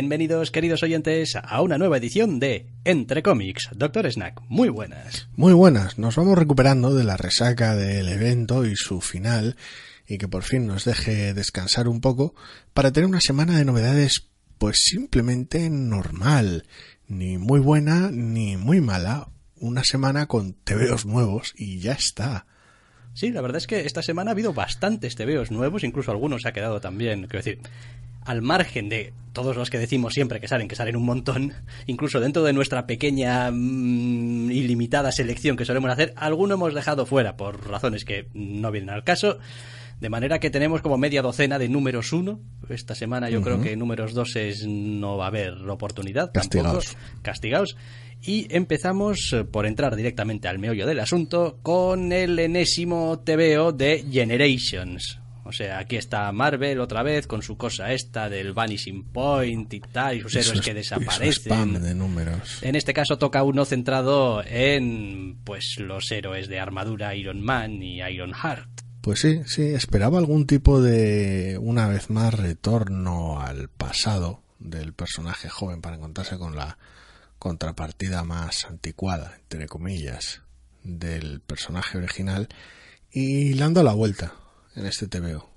Bienvenidos, queridos oyentes, a una nueva edición de Entre Comics, Doctor Snack. Muy buenas. Muy buenas. Nos vamos recuperando de la resaca del evento y su final, y que por fin nos deje descansar un poco, para tener una semana de novedades, pues simplemente normal. Ni muy buena, ni muy mala. Una semana con tebeos nuevos y ya está. Sí, la verdad es que esta semana ha habido bastantes tebeos nuevos, incluso algunos se ha quedado también, quiero decir, al margen de todos los que decimos siempre que salen, que salen un montón, incluso dentro de nuestra pequeña mm, ilimitada selección que solemos hacer, alguno hemos dejado fuera por razones que no vienen al caso. De manera que tenemos como media docena de números uno. Esta semana yo creo que números dos es, no va a haber oportunidad. Castigados. Castigados. Y empezamos eh, por entrar directamente al meollo del asunto con el enésimo TVO de Generations. O sea, aquí está Marvel otra vez con su cosa esta del Vanishing Point y tal, y sus héroes que desaparecen. Spam de números. En este caso toca uno centrado en pues los héroes de armadura Iron Man y Iron Heart. Pues sí, sí, esperaba algún tipo de, una vez más, retorno al pasado del personaje joven para encontrarse con la contrapartida más anticuada, entre comillas, del personaje original y le la vuelta en este TVO?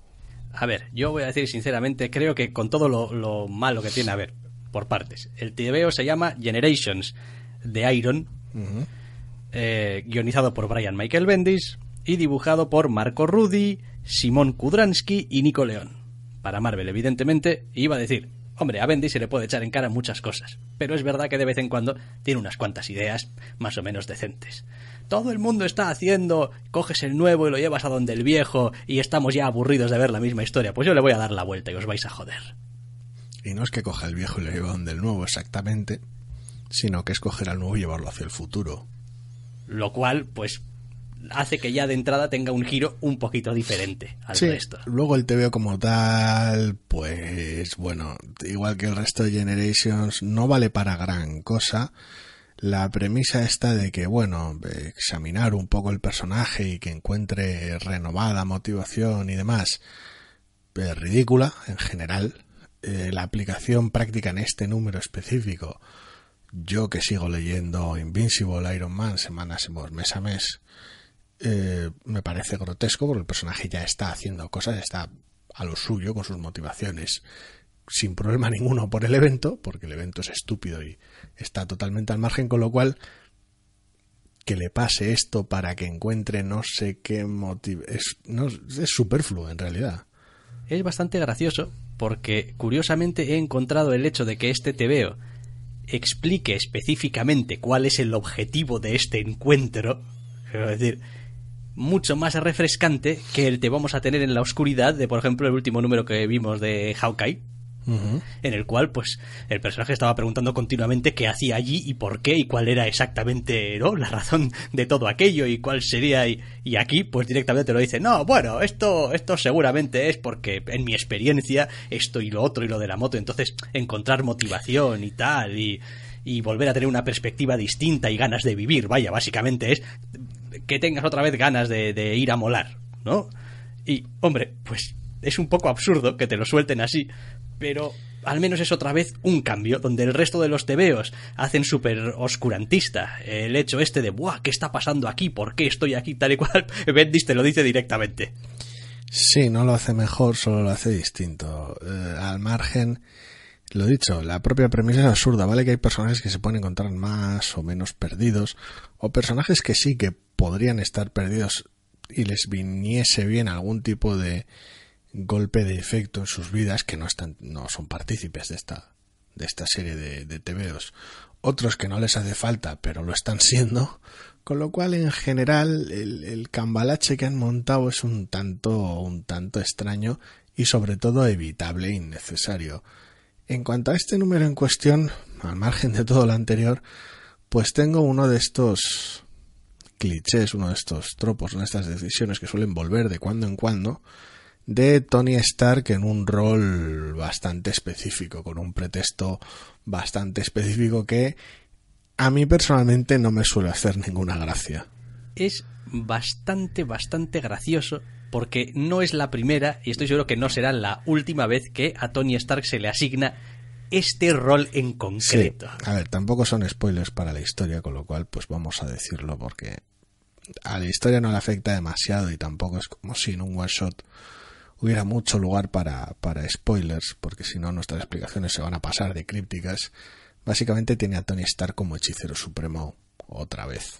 A ver, yo voy a decir sinceramente, creo que con todo lo, malo que tiene, a ver, por partes. El TVO se llama Generations de Iron, eh, guionizado por Brian Michael Bendis y dibujado por Marco Rudy, Simón Kudransky y Nico León. Para Marvel, evidentemente, iba a decir, hombre, a Bendis se le puede echar en cara muchas cosas, pero es verdad que de vez en cuando tiene unas cuantas ideas más o menos decentes todo el mundo está haciendo, coges el nuevo y lo llevas a donde el viejo y estamos ya aburridos de ver la misma historia, pues yo le voy a dar la vuelta y os vais a joder. Y no es que coja el viejo y lo lleve donde el nuevo exactamente, sino que es coger al nuevo y llevarlo hacia el futuro. Lo cual, pues, hace que ya de entrada tenga un giro un poquito diferente al resto. Luego el TVO como tal, pues bueno, igual que el resto de Generations, no vale para gran cosa la premisa esta de que, bueno, examinar un poco el personaje y que encuentre renovada motivación y demás, es ridícula en general. Eh, la aplicación práctica en este número específico, yo que sigo leyendo Invincible Iron Man semanas, mes a mes, eh, me parece grotesco porque el personaje ya está haciendo cosas, está a lo suyo con sus motivaciones sin problema ninguno por el evento, porque el evento es estúpido y está totalmente al margen, con lo cual que le pase esto para que encuentre no sé qué motivo es, superfluo en realidad. Es bastante gracioso porque curiosamente he encontrado el hecho de que este te veo explique específicamente cuál es el objetivo de este encuentro, es decir, mucho más refrescante que el te vamos a tener en la oscuridad de, por ejemplo, el último número que vimos de Hawkeye en el cual pues el personaje estaba preguntando continuamente qué hacía allí y por qué y cuál era exactamente la razón de todo aquello y cuál sería y, y, aquí pues directamente te lo dice no bueno esto esto seguramente es porque en mi experiencia esto y lo otro y lo de la moto entonces encontrar motivación y tal y, y volver a tener una perspectiva distinta y ganas de vivir vaya básicamente es que tengas otra vez ganas de ir a molar no y hombre pues es un poco absurdo que te lo suelten así, pero al menos es otra vez un cambio, donde el resto de los tebeos hacen súper oscurantista el hecho este de, ¡buah! ¿Qué está pasando aquí? ¿Por qué estoy aquí? Tal y cual. Bendis te lo dice directamente. Sí, no lo hace mejor, solo lo hace distinto. Eh, al margen, lo dicho, la propia premisa es absurda, ¿vale? Que hay personajes que se pueden encontrar más o menos perdidos, o personajes que sí que podrían estar perdidos y les viniese bien algún tipo de, golpe de efecto en sus vidas que no están, no son partícipes de esta, de esta serie de, de TVOs. Otros que no les hace falta, pero lo están siendo. Con lo cual, en general, el, el cambalache que han montado es un tanto, un tanto extraño y sobre todo evitable e innecesario. En cuanto a este número en cuestión, al margen de todo lo anterior, pues tengo uno de estos clichés, uno de estos tropos, una de estas decisiones que suelen volver de cuando en cuando, de Tony Stark en un rol bastante específico, con un pretexto bastante específico que a mí personalmente no me suele hacer ninguna gracia. Es bastante, bastante gracioso porque no es la primera y estoy seguro que no será la última vez que a Tony Stark se le asigna este rol en concreto. A ver, tampoco son spoilers para la historia, con lo cual pues vamos a decirlo porque a la historia no le afecta demasiado y tampoco es como si en un one shot hubiera mucho lugar para, para spoilers, porque si no nuestras explicaciones se van a pasar de crípticas. Básicamente tiene a Tony Stark como hechicero supremo otra vez.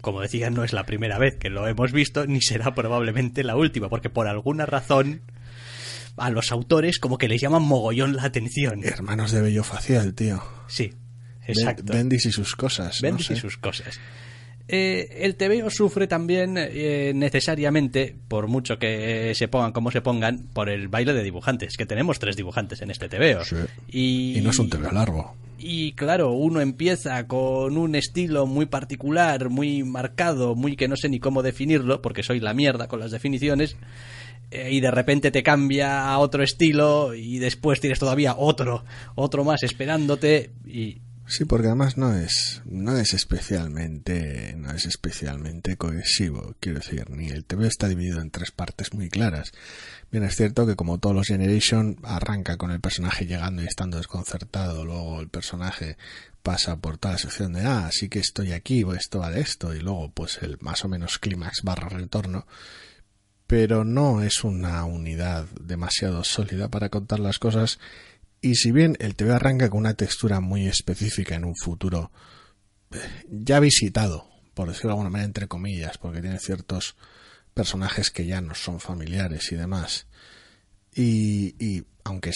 Como decía, no es la primera vez que lo hemos visto, ni será probablemente la última, porque por alguna razón a los autores como que les llaman mogollón la atención. Hermanos de Bello Facial, tío. Sí, exacto. Bendis y sus cosas. Bendis y sus cosas. Eh, el TVO sufre también eh, necesariamente, por mucho que se pongan como se pongan, por el baile de dibujantes, que tenemos tres dibujantes en este TVO. Sí. Y, no es un TVO largo. Y claro, uno empieza con un estilo muy particular, muy marcado, muy que no sé ni cómo definirlo, porque soy la mierda con las definiciones, eh, y de repente te cambia a otro estilo y después tienes todavía otro, otro más esperándote y Sí, porque además no es, no es especialmente, no es especialmente cohesivo, quiero decir, ni el TV está dividido en tres partes muy claras. Bien, es cierto que como todos los Generation, arranca con el personaje llegando y estando desconcertado, luego el personaje pasa por toda la sección de, ah, sí que estoy aquí, o esto va de esto, y luego pues el más o menos clímax barra retorno, pero no es una unidad demasiado sólida para contar las cosas y si bien el TV arranca con una textura muy específica en un futuro eh, ya visitado, por decirlo de alguna manera, entre comillas, porque tiene ciertos personajes que ya no son familiares y demás. Y, y, aunque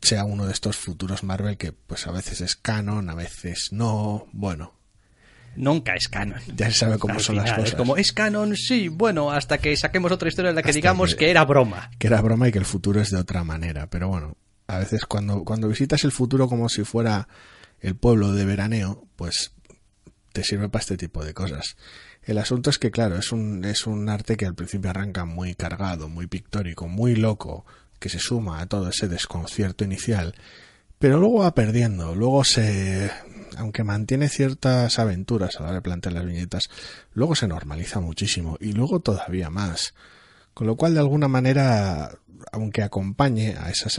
sea uno de estos futuros Marvel que pues a veces es canon, a veces no, bueno. Nunca es canon. Ya se sabe cómo son las cosas. como es canon, sí, bueno, hasta que saquemos otra historia en la que digamos que, era broma. Que era broma y que el futuro es de otra manera, pero bueno, a veces cuando, cuando visitas el futuro como si fuera el pueblo de veraneo, pues te sirve para este tipo de cosas. El asunto es que, claro, es un, es un arte que al principio arranca muy cargado, muy pictórico, muy loco, que se suma a todo ese desconcierto inicial, pero luego va perdiendo, luego se... aunque mantiene ciertas aventuras a la hora de plantear las viñetas, luego se normaliza muchísimo y luego todavía más. Con lo cual, de alguna manera, aunque acompañe a esa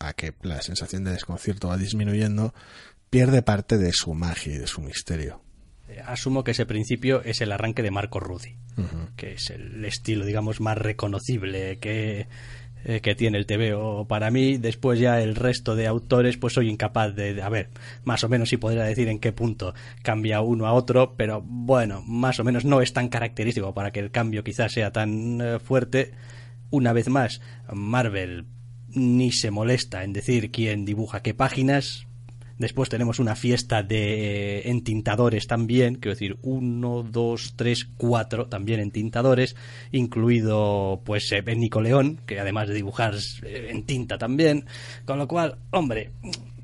a que la sensación de desconcierto va disminuyendo, pierde parte de su magia y de su misterio. Eh, asumo que ese principio es el arranque de Marco Rudy, que es el estilo, digamos, más reconocible, que eh, que tiene el TVO para mí. Después ya el resto de autores, pues soy incapaz de, a ver, más o menos si podría decir en qué punto cambia uno a otro, pero bueno, más o menos no es tan característico para que el cambio quizás sea tan eh, fuerte. Una vez más, Marvel ni se molesta en decir quién dibuja qué páginas, Después tenemos una fiesta de eh, entintadores también, quiero decir, uno, dos, tres, cuatro también entintadores, incluido pues eh, Nico León, que además de dibujar eh, en tinta también, con lo cual, hombre,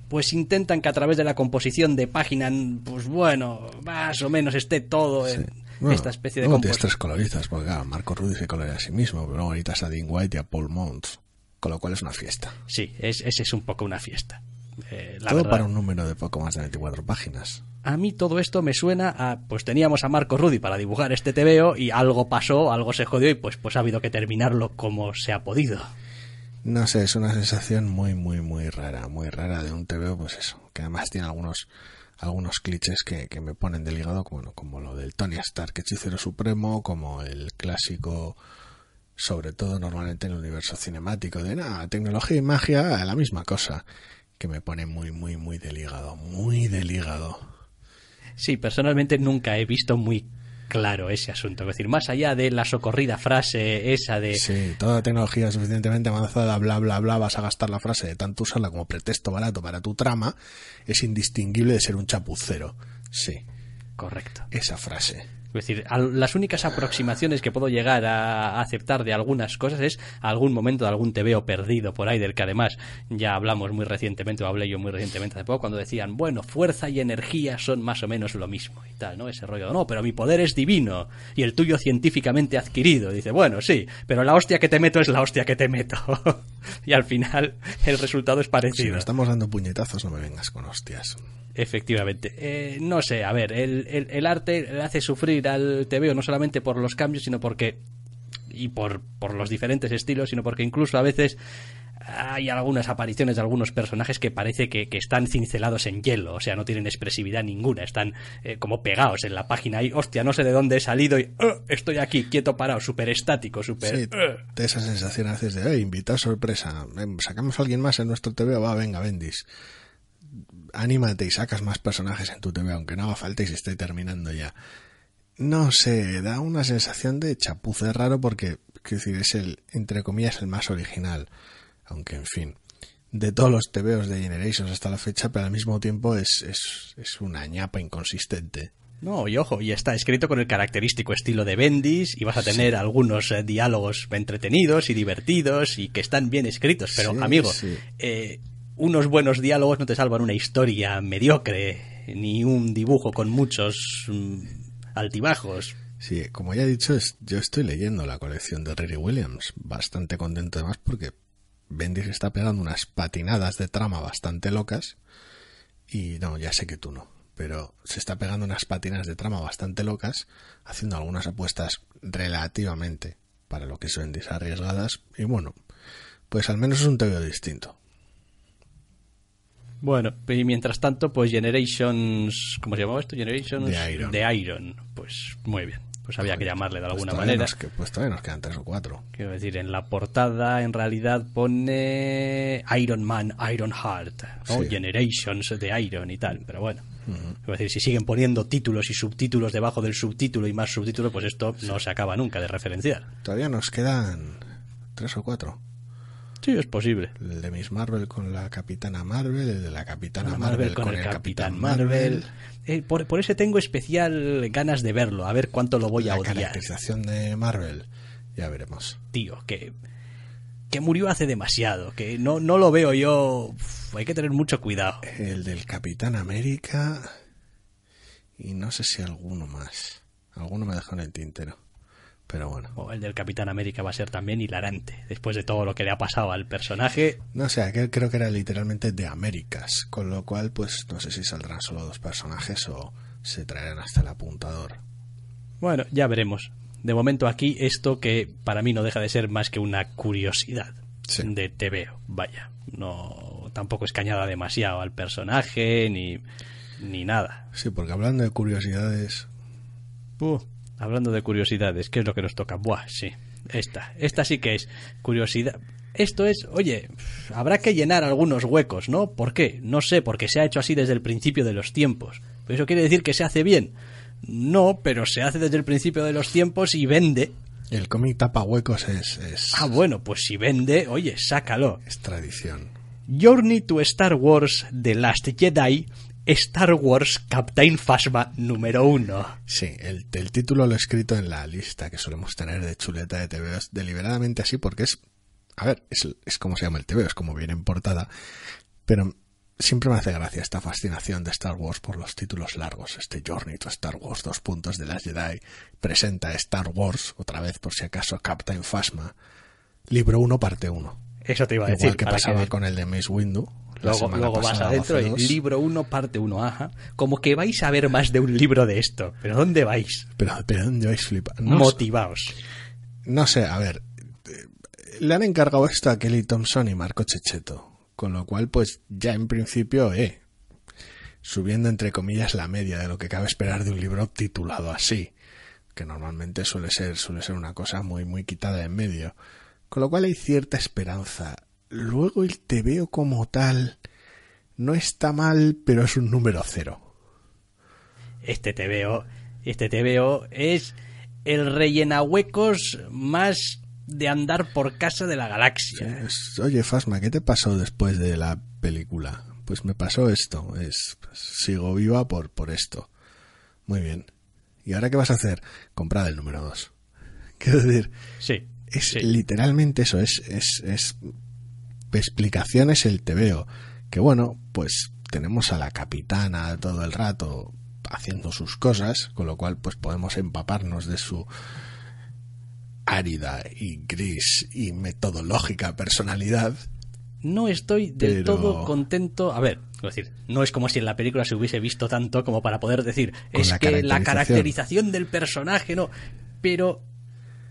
pues intentan que a través de la composición de página, pues bueno, más o menos esté todo en esta especie de... No tienes coloristas, porque Marco Rudy se colorea a sí mismo, pero ahorita a Dean White y a Paul Mount, con lo cual es una fiesta. Sí, ese es un poco una fiesta. Eh, todo para un número de poco más de 24 páginas. A mí todo esto me suena a, pues teníamos a Marco Rudy para dibujar este TVO y algo pasó, algo se jodió y pues, pues ha habido que terminarlo como se ha podido. No sé, es una sensación muy, muy, muy rara, muy rara de un TVO, pues eso, que además tiene algunos algunos clichés que, me ponen del hígado, como, como lo del Tony Stark hechicero supremo, como el clásico sobre todo normalmente en el universo cinemático, de nada, tecnología y magia, la misma cosa que me pone muy, muy, muy del muy del Sí, personalmente nunca he visto muy claro ese asunto. Es decir, más allá de la socorrida frase esa de... Sí, toda tecnología suficientemente avanzada, bla, bla, bla, vas a gastar la frase de tanto usarla como pretexto barato para tu trama, es indistinguible de ser un chapucero. Sí. Correcto. Esa frase. Es decir, las únicas aproximaciones que puedo llegar a aceptar de algunas cosas es algún momento de algún veo perdido por ahí, del que además ya hablamos muy recientemente, o hablé yo muy recientemente hace poco, cuando decían, bueno, fuerza y energía son más o menos lo mismo y tal, ¿no? Ese rollo, no, pero mi poder es divino y el tuyo científicamente adquirido. dice, bueno, sí, pero la hostia que te meto es la hostia que te meto. y al final el resultado es parecido. Si nos estamos dando puñetazos, no me vengas con hostias. Efectivamente. Eh, no sé, a ver, el, arte le hace sufrir al TVO no solamente por los cambios, sino porque. y por, por los diferentes estilos, sino porque incluso a veces hay algunas apariciones de algunos personajes que parece que, que, están cincelados en hielo, o sea, no tienen expresividad ninguna, están eh, como pegados en la página y, hostia, no sé de dónde he salido y uh, estoy aquí, quieto parado, súper estático, súper... Sí, uh. esa sensación haces de, eh, invita sorpresa, sacamos a alguien más en nuestro TV, va, venga, Bendis anímate y sacas más personajes en tu TV, aunque no haga falta y se esté terminando ya. No sé, da una sensación de chapuce raro porque, decir, es el, entre comillas, el más original. Aunque, en fin, de todos los TVOs de Generations hasta la fecha, pero al mismo tiempo es, una ñapa inconsistente. No, y ojo, y está escrito con el característico estilo de Bendis, y vas a tener algunos eh, diálogos entretenidos y divertidos y que están bien escritos, pero amigos amigo, eh, unos buenos diálogos no te salvan una historia mediocre, ni un dibujo con muchos mm, altibajos. Sí, como ya he dicho, yo estoy leyendo la colección de Riri Williams, bastante contento además porque Bendis está pegando unas patinadas de trama bastante locas y no, ya sé que tú no, pero se está pegando unas patinadas de trama bastante locas, haciendo algunas apuestas relativamente para lo que son desarriesgadas y bueno, pues al menos es un tebeo distinto, bueno, y mientras tanto, pues Generations, ¿cómo se llamaba esto? Generations de Iron. Pues muy bien. Pues había que pues llamarle de pues alguna manera. pues todavía nos quedan tres o cuatro. Quiero decir, en la portada en realidad pone Iron Man, Iron Heart, o Generations de Iron y tal, pero bueno. decir, si siguen poniendo títulos y subtítulos debajo del subtítulo y más subtítulos, pues esto no se acaba nunca de referenciar. Todavía nos quedan tres o cuatro. Sí, es posible. El de Miss Marvel con la Capitana Marvel, el de la Capitana Marvel, con, el, Capitán, Marvel. Eh, por, por, ese tengo especial ganas de verlo, a ver cuánto lo voy a odiar. La caracterización de Marvel, ya veremos. Tío, que, que murió hace demasiado, que no, no lo veo yo. hay que tener mucho cuidado. El del Capitán América y no sé si alguno más. Alguno me dejó en el tintero. Pero bueno. O el del Capitán América va a ser también hilarante, después de todo lo que le ha pasado al personaje. No sé, creo que era literalmente de Américas, con lo cual, pues no sé si saldrán solo dos personajes o se traerán hasta el apuntador. Bueno, ya veremos. De momento aquí esto que para mí no deja de ser más que una curiosidad sí. de TV. vaya. No tampoco es cañada demasiado al personaje ni ni nada. Sí, porque hablando de curiosidades, uh hablando de curiosidades, ¿qué es lo que nos toca? Buah, sí, esta, esta sí que es curiosidad. Esto es, oye, habrá que llenar algunos huecos, ¿no? ¿Por qué? No sé, porque se ha hecho así desde el principio de los tiempos. ¿Pero eso quiere decir que se hace bien? No, pero se hace desde el principio de los tiempos y vende. El cómic tapa huecos es, es... Ah, bueno, pues si vende, oye, sácalo. Es tradición. Journey to Star Wars The Last Jedi Star Wars Captain Phasma número uno. Sí, el, título lo he escrito en la lista que solemos tener de chuleta de TVs deliberadamente así porque es, a ver, es, como se llama el TV, es como viene en portada, pero siempre me hace gracia esta fascinación de Star Wars por los títulos largos, este Journey to Star Wars, dos puntos de las Jedi, presenta Star Wars, otra vez por si acaso Captain Phasma, libro 1, parte 1. Eso te iba a decir, Igual que pasaba con el de Miss Window. Luego, vas adentro y libro 1, parte 1, ajá. Como que vais a ver más de un libro de esto. ¿Pero dónde vais? ¿Pero, dónde vais, flipa? Motivaos. No sé, a ver. Eh, le han encargado esto a Kelly Thompson y Marco Checheto. Con lo cual, pues ya en principio, eh. Subiendo entre comillas la media de lo que cabe esperar de un libro titulado así. Que normalmente suele ser, suele ser una cosa muy, muy quitada en medio con lo cual hay cierta esperanza. Luego el TVO como tal no está mal, pero es un número cero. Este TVO, este es el rellenahuecos más de andar por casa de la galaxia. oye, Fasma, ¿qué te pasó después de la película? Pues me pasó esto, es pues, sigo viva por, por esto. Muy bien. ¿Y ahora qué vas a hacer? Comprar el número 2. Quiero decir, sí. Es literalmente eso, es, es, es explicaciones el veo, Que bueno, pues tenemos a la capitana todo el rato haciendo sus cosas, con lo cual pues podemos empaparnos de su árida y gris y metodológica personalidad. No estoy del todo contento. A ver, decir, no es como si en la película se hubiese visto tanto como para poder decir, es que la caracterización del personaje, no. Pero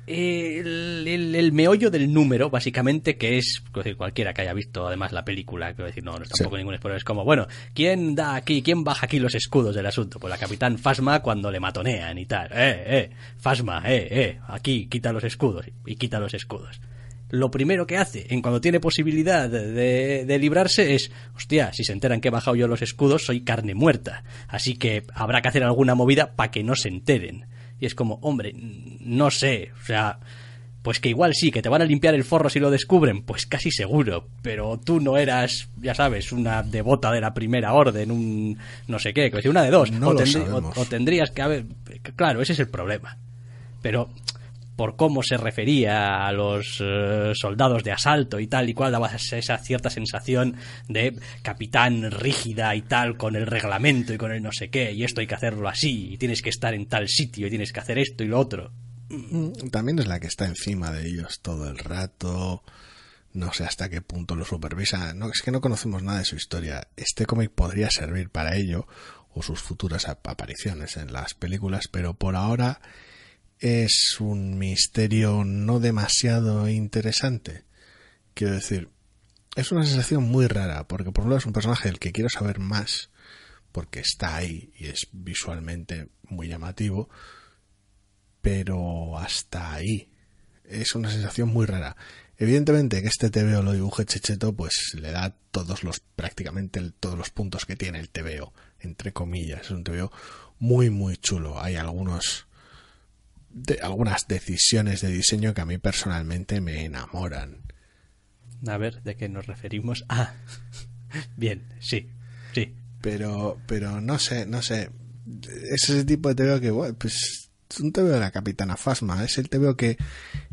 eh, el, meollo del número, básicamente, que es decir, cualquiera que haya visto además la película, que decir, no, tampoco ningún spoiler, es como, bueno, ¿quién da aquí, quién baja aquí los escudos del asunto? Pues la capitán Fasma cuando le matonean y tal, eh, eh, Fasma, eh, eh, aquí quita los escudos y quita los escudos. Lo primero que hace en cuando tiene posibilidad de librarse es, hostia, si se enteran que he bajado yo los escudos, soy carne muerta. Así que habrá que hacer alguna movida para que no se enteren y es como, hombre, no sé, o sea, pues que igual sí, que te van a limpiar el forro si lo descubren, pues casi seguro, pero tú no eras, ya sabes, una devota de la primera orden, un no sé qué, una de dos, no o, o, tendrías que haber, claro, ese es el problema. Pero por cómo se refería a los eh, soldados de asalto y tal y cual, daba esa cierta sensación de capitán rígida y tal, con el reglamento y con el no sé qué, y esto hay que hacerlo así, y tienes que estar en tal sitio, y tienes que hacer esto y lo otro. Mm, también es la que está encima de ellos todo el rato. No sé hasta qué punto lo supervisa. No, es que no conocemos nada de su historia. Este cómic podría servir para ello o sus futuras apariciones en las películas, pero por ahora es un misterio no demasiado interesante. Quiero decir, es una sensación muy rara, porque por un lado es un personaje del que quiero saber más, porque está ahí y es visualmente muy llamativo, pero hasta ahí. Es una sensación muy rara. Evidentemente que este TVO lo dibuje Checheto, pues le da todos los, prácticamente todos los puntos que tiene el TVO, entre comillas. Es un TVO muy, muy chulo. Hay algunos de algunas decisiones de diseño que a mí personalmente me enamoran. A ver, ¿de qué nos referimos? Ah, bien, sí, sí. Pero, pero no sé, no sé. Es ese tipo de veo que, bueno, pues, un TVO de la Capitana Fasma. Es el veo que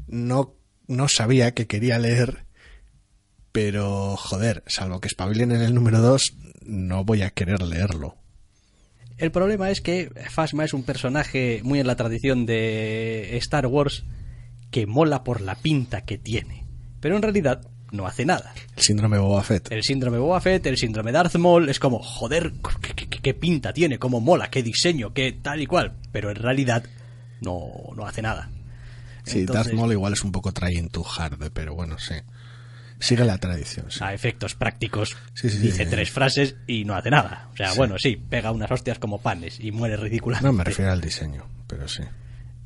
no, no sabía que quería leer, pero, joder, salvo que espabilen en el número 2, no voy a querer leerlo. El problema es que Fasma es un personaje muy en la tradición de Star Wars que mola por la pinta que tiene. Pero en realidad no hace nada. El síndrome Boba Fett. El síndrome Boba Fett, el síndrome Darth Maul, es como, joder, qué, pinta tiene, cómo mola, qué diseño, qué tal y cual. Pero en realidad no, no hace nada. Sí, Darth Maul igual es un poco trying too hard, pero bueno, sí. Sigue la tradición. A efectos prácticos, dice tres frases y no hace nada. O sea, bueno, sí, pega unas hostias como panes y muere ridículamente. No me refiero al diseño, pero sí.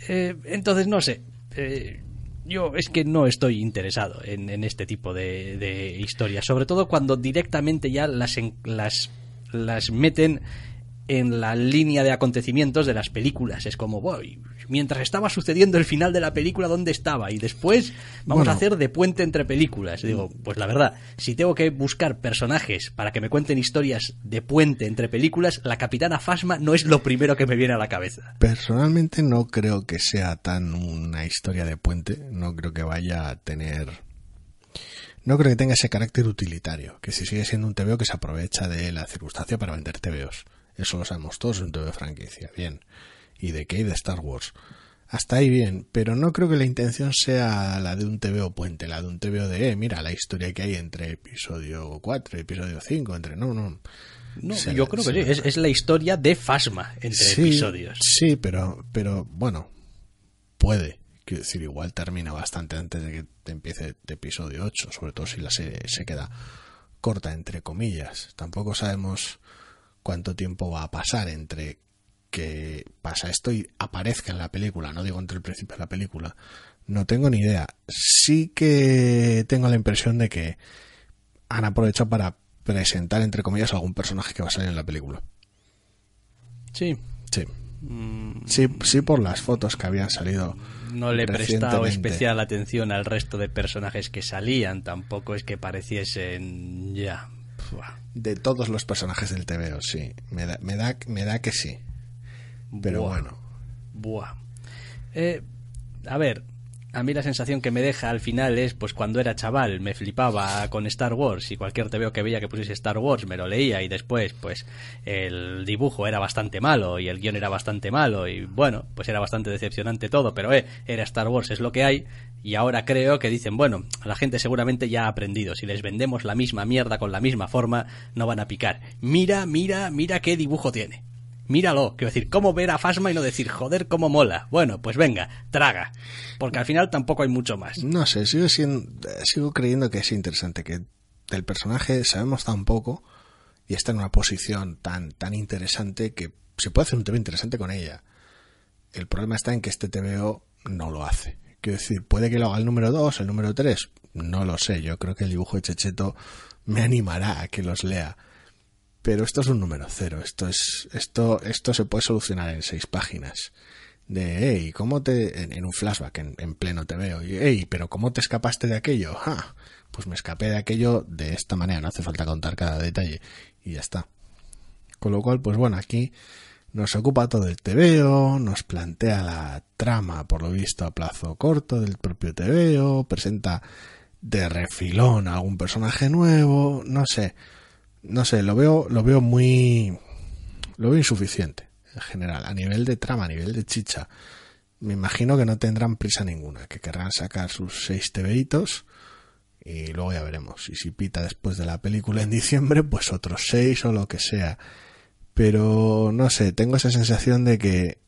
Eh, entonces, no sé. Eh, yo es que no estoy interesado en, este tipo de, historias, sobre todo cuando directamente ya las, las, las meten en la línea de acontecimientos de las películas. Es como, voy mientras estaba sucediendo el final de la película ¿dónde estaba y después vamos a hacer de puente entre películas. digo, pues la verdad, si tengo que buscar personajes para que me cuenten historias de puente entre películas, la Capitana Fasma no es lo primero que me viene a la cabeza. Personalmente no creo que sea tan una historia de puente, no creo que vaya a tener no creo que tenga ese carácter utilitario, que si sigue siendo un TVO que se aprovecha de la circunstancia para vender TVOs. Eso lo sabemos todos, es un TVO franquicia. Bien y de qué de Star Wars. Hasta ahí bien, pero no creo que la intención sea la de un TVO puente, la de un TVO de, eh, mira, la historia que hay entre episodio 4 y episodio 5, entre no, no. No, yo creo que sí, es, la historia de Fasma entre episodios. Sí, pero, pero bueno, puede. Quiero decir, igual termina bastante antes de que te empiece episodio 8, sobre todo si la serie se queda corta, entre comillas. Tampoco sabemos cuánto tiempo va a pasar entre que pasa esto y aparezca en la película, no digo entre el principio de la película, no tengo ni idea. Sí que tengo la impresión de que han aprovechado para presentar, entre comillas, algún personaje que va a salir en la película. Sí. Sí. Mm. Sí, sí por las fotos que habían salido. No le he prestado especial atención al resto de personajes que salían, tampoco es que pareciesen ya. De todos los personajes del TVO, sí. Me da, me da, me da que sí. Pero bueno. Buah. Eh, a ver, a mí la sensación que me deja al final es, pues cuando era chaval me flipaba con Star Wars y cualquier veo que veía que pusiese Star Wars me lo leía y después, pues el dibujo era bastante malo y el guión era bastante malo y bueno, pues era bastante decepcionante todo, pero eh, era Star Wars, es lo que hay y ahora creo que dicen, bueno, la gente seguramente ya ha aprendido, si les vendemos la misma mierda con la misma forma, no van a picar. Mira, mira, mira qué dibujo tiene. Míralo, quiero decir, ¿cómo ver a Fasma y no decir, joder, cómo mola? Bueno, pues venga, traga, porque al final tampoco hay mucho más. No sé, sigo, creyendo que es interesante, que del personaje sabemos tan poco y está en una posición tan, tan interesante que se puede hacer un tema interesante con ella. El problema está en que este TVO no lo hace. Quiero decir, puede que lo haga el número 2, el número 3, no lo sé. Yo creo que el dibujo de Checheto me animará a que los lea. Pero esto es un número cero. Esto es, esto, esto se puede solucionar en seis páginas. De, hey, ¿cómo te, en, un flashback, en, pleno te veo, y, hey, pero ¿cómo te escapaste de aquello? ¡Ja! Pues me escapé de aquello de esta manera, no hace falta contar cada detalle. Y ya está. Con lo cual, pues bueno, aquí nos ocupa todo el veo. nos plantea la trama, por lo visto, a plazo corto del propio veo, presenta de refilón a algún personaje nuevo, no sé no sé, lo veo, lo veo muy, lo veo insuficiente en general, a nivel de trama, a nivel de chicha. Me imagino que no tendrán prisa ninguna, que querrán sacar sus seis tebeitos y luego ya veremos. Y si pita después de la película en diciembre, pues otros seis o lo que sea. Pero no sé, tengo esa sensación de que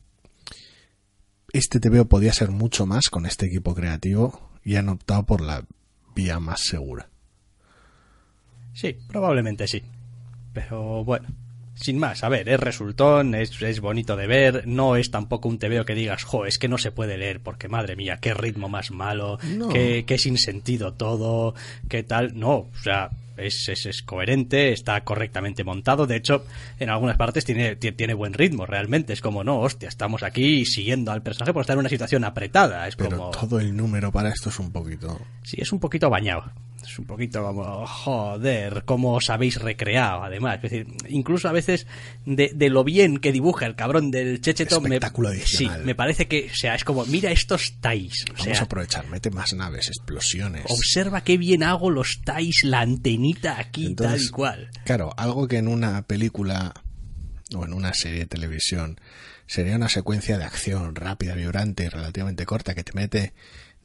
este tebeo podía ser mucho más con este equipo creativo y han optado por la vía más segura. Sí, probablemente sí. Pero bueno, sin más, a ver, es resultón, es, es bonito de ver, no es tampoco un tebeo que digas, jo, es que no se puede leer, porque madre mía, qué ritmo más malo, que, qué, sin sentido todo, qué tal, no, o sea, es, es, coherente, está correctamente montado. De hecho, en algunas partes tiene, tiene, buen ritmo, realmente. Es como, no, hostia, estamos aquí siguiendo al personaje por estar en una situación apretada. Pero todo el número para esto es un poquito. Sí, es un poquito bañado es un poquito como, joder, cómo os habéis recreado, además. incluso a veces de, lo bien que dibuja el cabrón del Checheto, me, sí, me parece que, sea, es como, mira estos tais. Vamos a aprovechar, mete más naves, explosiones. Observa qué bien hago los tais, la antenita aquí, tal y cual. Claro, algo que en una película o en una serie de televisión sería una secuencia de acción rápida, vibrante y relativamente corta que te mete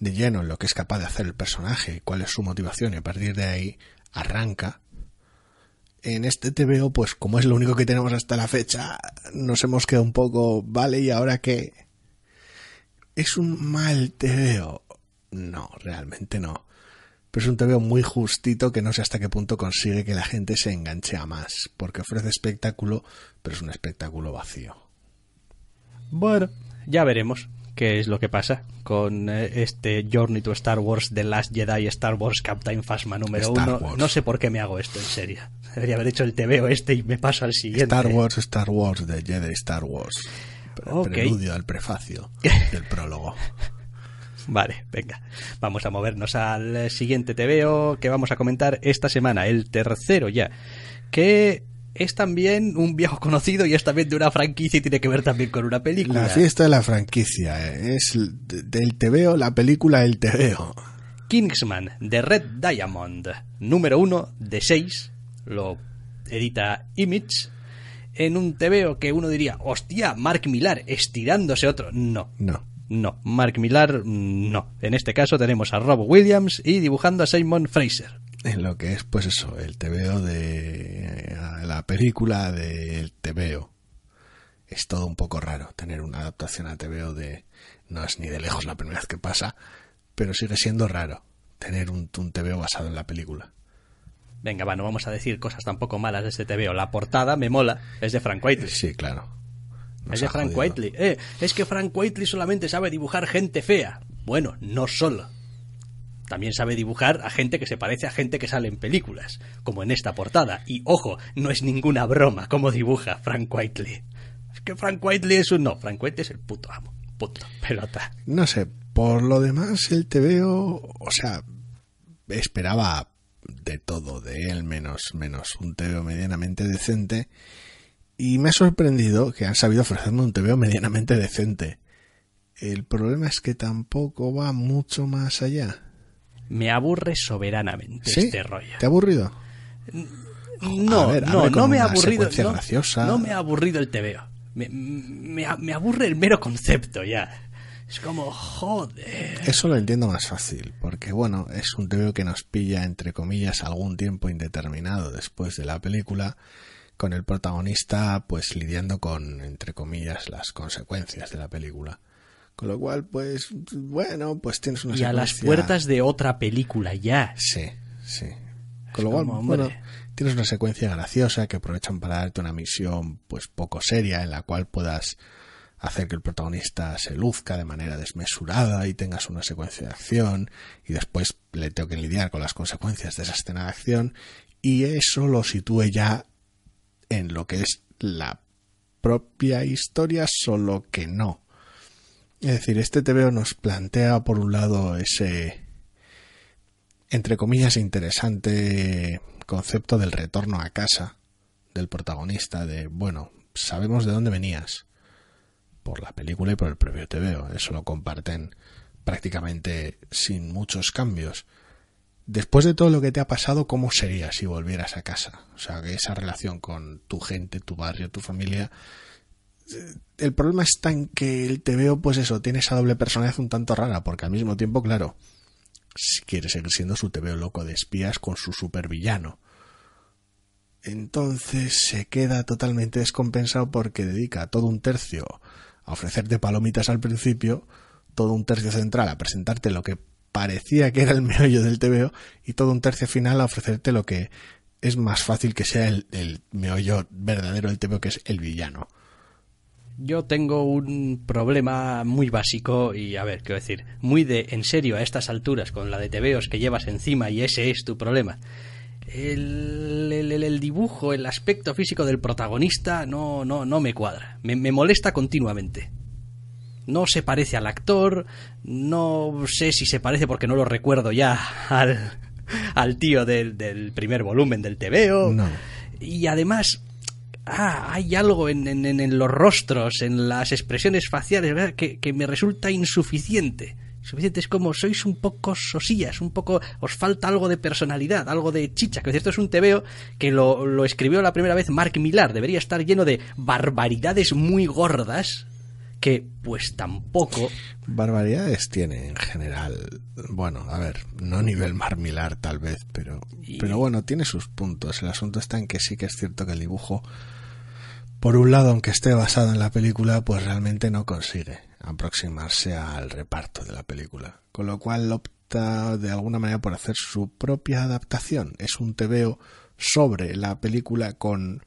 de lleno en lo que es capaz de hacer el personaje, cuál es su motivación y a partir de ahí arranca. En este TVO, pues como es lo único que tenemos hasta la fecha, nos hemos quedado un poco, vale, y ahora qué. ¿Es un mal TVO? No, realmente no. Pero es un TVO muy justito que no sé hasta qué punto consigue que la gente se enganche a más, porque ofrece espectáculo, pero es un espectáculo vacío. Bueno, ya veremos. ¿Qué es lo que pasa con eh, este Journey to Star Wars, The Last Jedi, Star Wars Captain Phasma número uno. No sé por qué me hago esto, en serio. Debería haber hecho el TVO este y me paso al siguiente. Star Wars, Star Wars, The Jedi Star Wars. Preludio al prefacio del prólogo. Vale, venga. Vamos a movernos al siguiente TVO que vamos a comentar esta semana, el tercero ya, que es también un viejo conocido y es también de una franquicia y tiene que ver también con una película. La fiesta de la franquicia. Eh, es del tebeo, la película del tebeo Kingsman de Red Diamond, número uno de seis, lo edita Image, en un tebeo que uno diría, hostia, Mark Millar estirándose otro. No. No. No, Mark Millar no. En este caso tenemos a Rob Williams y dibujando a Simon Fraser en lo que es, pues eso, el TVO de eh, la película del TVO. Es todo un poco raro tener una adaptación a TVO de. No es ni de lejos la primera vez que pasa, pero sigue siendo raro tener un, TVO basado en la película. Venga, va, vamos a decir cosas tampoco malas de este TVO. La portada me mola, es de Frank Whiteley. Sí, claro. es de Frank Whiteley. Eh, es que Frank Whiteley solamente sabe dibujar gente fea. Bueno, no solo también sabe dibujar a gente que se parece a gente que sale en películas, como en esta portada. Y ojo, no es ninguna broma como dibuja Frank Whiteley. Es que Frank Whiteley es un... No, Frank Whiteley es el puto amo. Puto, pelota. No sé, por lo demás el TVO, o sea, esperaba de todo de él, menos, menos un TVO medianamente decente. Y me ha sorprendido que han sabido ofrecerme un TVO medianamente decente. El problema es que tampoco va mucho más allá me aburre soberanamente este rollo. ¿Te ha aburrido? No, no, me ha aburrido. No, no, me ha aburrido el TVO. Me, me, me, aburre el mero concepto ya. Es como, joder. Eso lo entiendo más fácil, porque bueno, es un TVO que nos pilla, entre comillas, algún tiempo indeterminado después de la película, con el protagonista pues lidiando con, entre comillas, las consecuencias de la película. Con lo cual, pues, bueno, pues tienes una Y a las puertas de otra película ya. Sí, sí. Con lo cual, bueno, tienes una secuencia graciosa que aprovechan para darte una misión, pues, poco seria, en la cual puedas hacer que el protagonista se luzca de manera desmesurada y tengas una secuencia de acción y después le tengo que lidiar con las consecuencias de esa escena de acción y eso lo sitúe ya en lo que es la propia historia, solo que no es decir, este TVO nos plantea, por un lado, ese, entre comillas, interesante concepto del retorno a casa del protagonista, de, bueno, sabemos de dónde venías, por la película y por el propio TVO, eso lo comparten prácticamente sin muchos cambios. Después de todo lo que te ha pasado, ¿cómo sería si volvieras a casa? O sea, que esa relación con tu gente, tu barrio, tu familia, el problema está en que el TVO, pues eso, tiene esa doble personalidad un tanto rara, porque al mismo tiempo, claro, quiere seguir siendo su TVO loco de espías con su supervillano. Entonces se queda totalmente descompensado porque dedica todo un tercio a ofrecerte palomitas al principio, todo un tercio central a presentarte lo que parecía que era el meollo del TVO y todo un tercio final a ofrecerte lo que es más fácil que sea el, el meollo verdadero del TVO que es el villano. Yo tengo un problema muy básico y, a ver, quiero decir, muy de en serio a estas alturas con la de tebeos que llevas encima y ese es tu problema. El, el, dibujo, el aspecto físico del protagonista no, no, no me cuadra. Me, molesta continuamente. No se parece al actor, no sé si se parece porque no lo recuerdo ya al, al tío del, primer volumen del tebeo. Y además, ah, hay algo en, los rostros, en las expresiones faciales, ¿verdad? Que, me resulta insuficiente. Insuficiente es como sois un poco sosillas, un poco os falta algo de personalidad, algo de chicha. Que cierto es un tebeo que lo, escribió la primera vez Mark Millar. Debería estar lleno de barbaridades muy gordas, que pues tampoco... Barbaridades tiene en general. Bueno, a ver, no nivel marmilar tal vez, pero, pero bueno, tiene sus puntos. El asunto está en que sí que es cierto que el dibujo por un lado, aunque esté basado en la película, pues realmente no consigue aproximarse al reparto de la película. Con lo cual opta de alguna manera por hacer su propia adaptación. Es un tebeo sobre la película con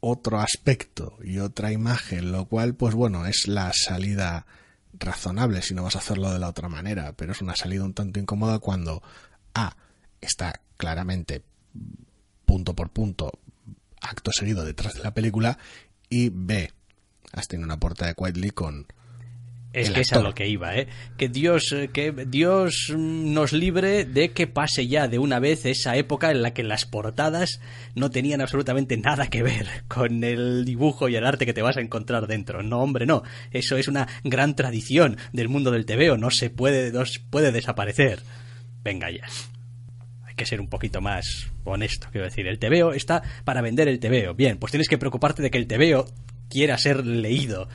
otro aspecto y otra imagen, lo cual, pues bueno, es la salida razonable si no vas a hacerlo de la otra manera, pero es una salida un tanto incómoda cuando A ah, está claramente punto por punto acto seguido detrás de la película y B, has tenido una portada de Quietly con es que es a lo que iba, ¿eh? Que Dios, eh, que Dios mm, nos libre de que pase ya de una vez esa época en la que las portadas no tenían absolutamente nada que ver con el dibujo y el arte que te vas a encontrar dentro. No, hombre, no. Eso es una gran tradición del mundo del tebeo. No se puede, no se puede desaparecer. Venga ya que ser un poquito más honesto, quiero decir. El TVO está para vender el TVO. Bien, pues tienes que preocuparte de que el TVO quiera ser leído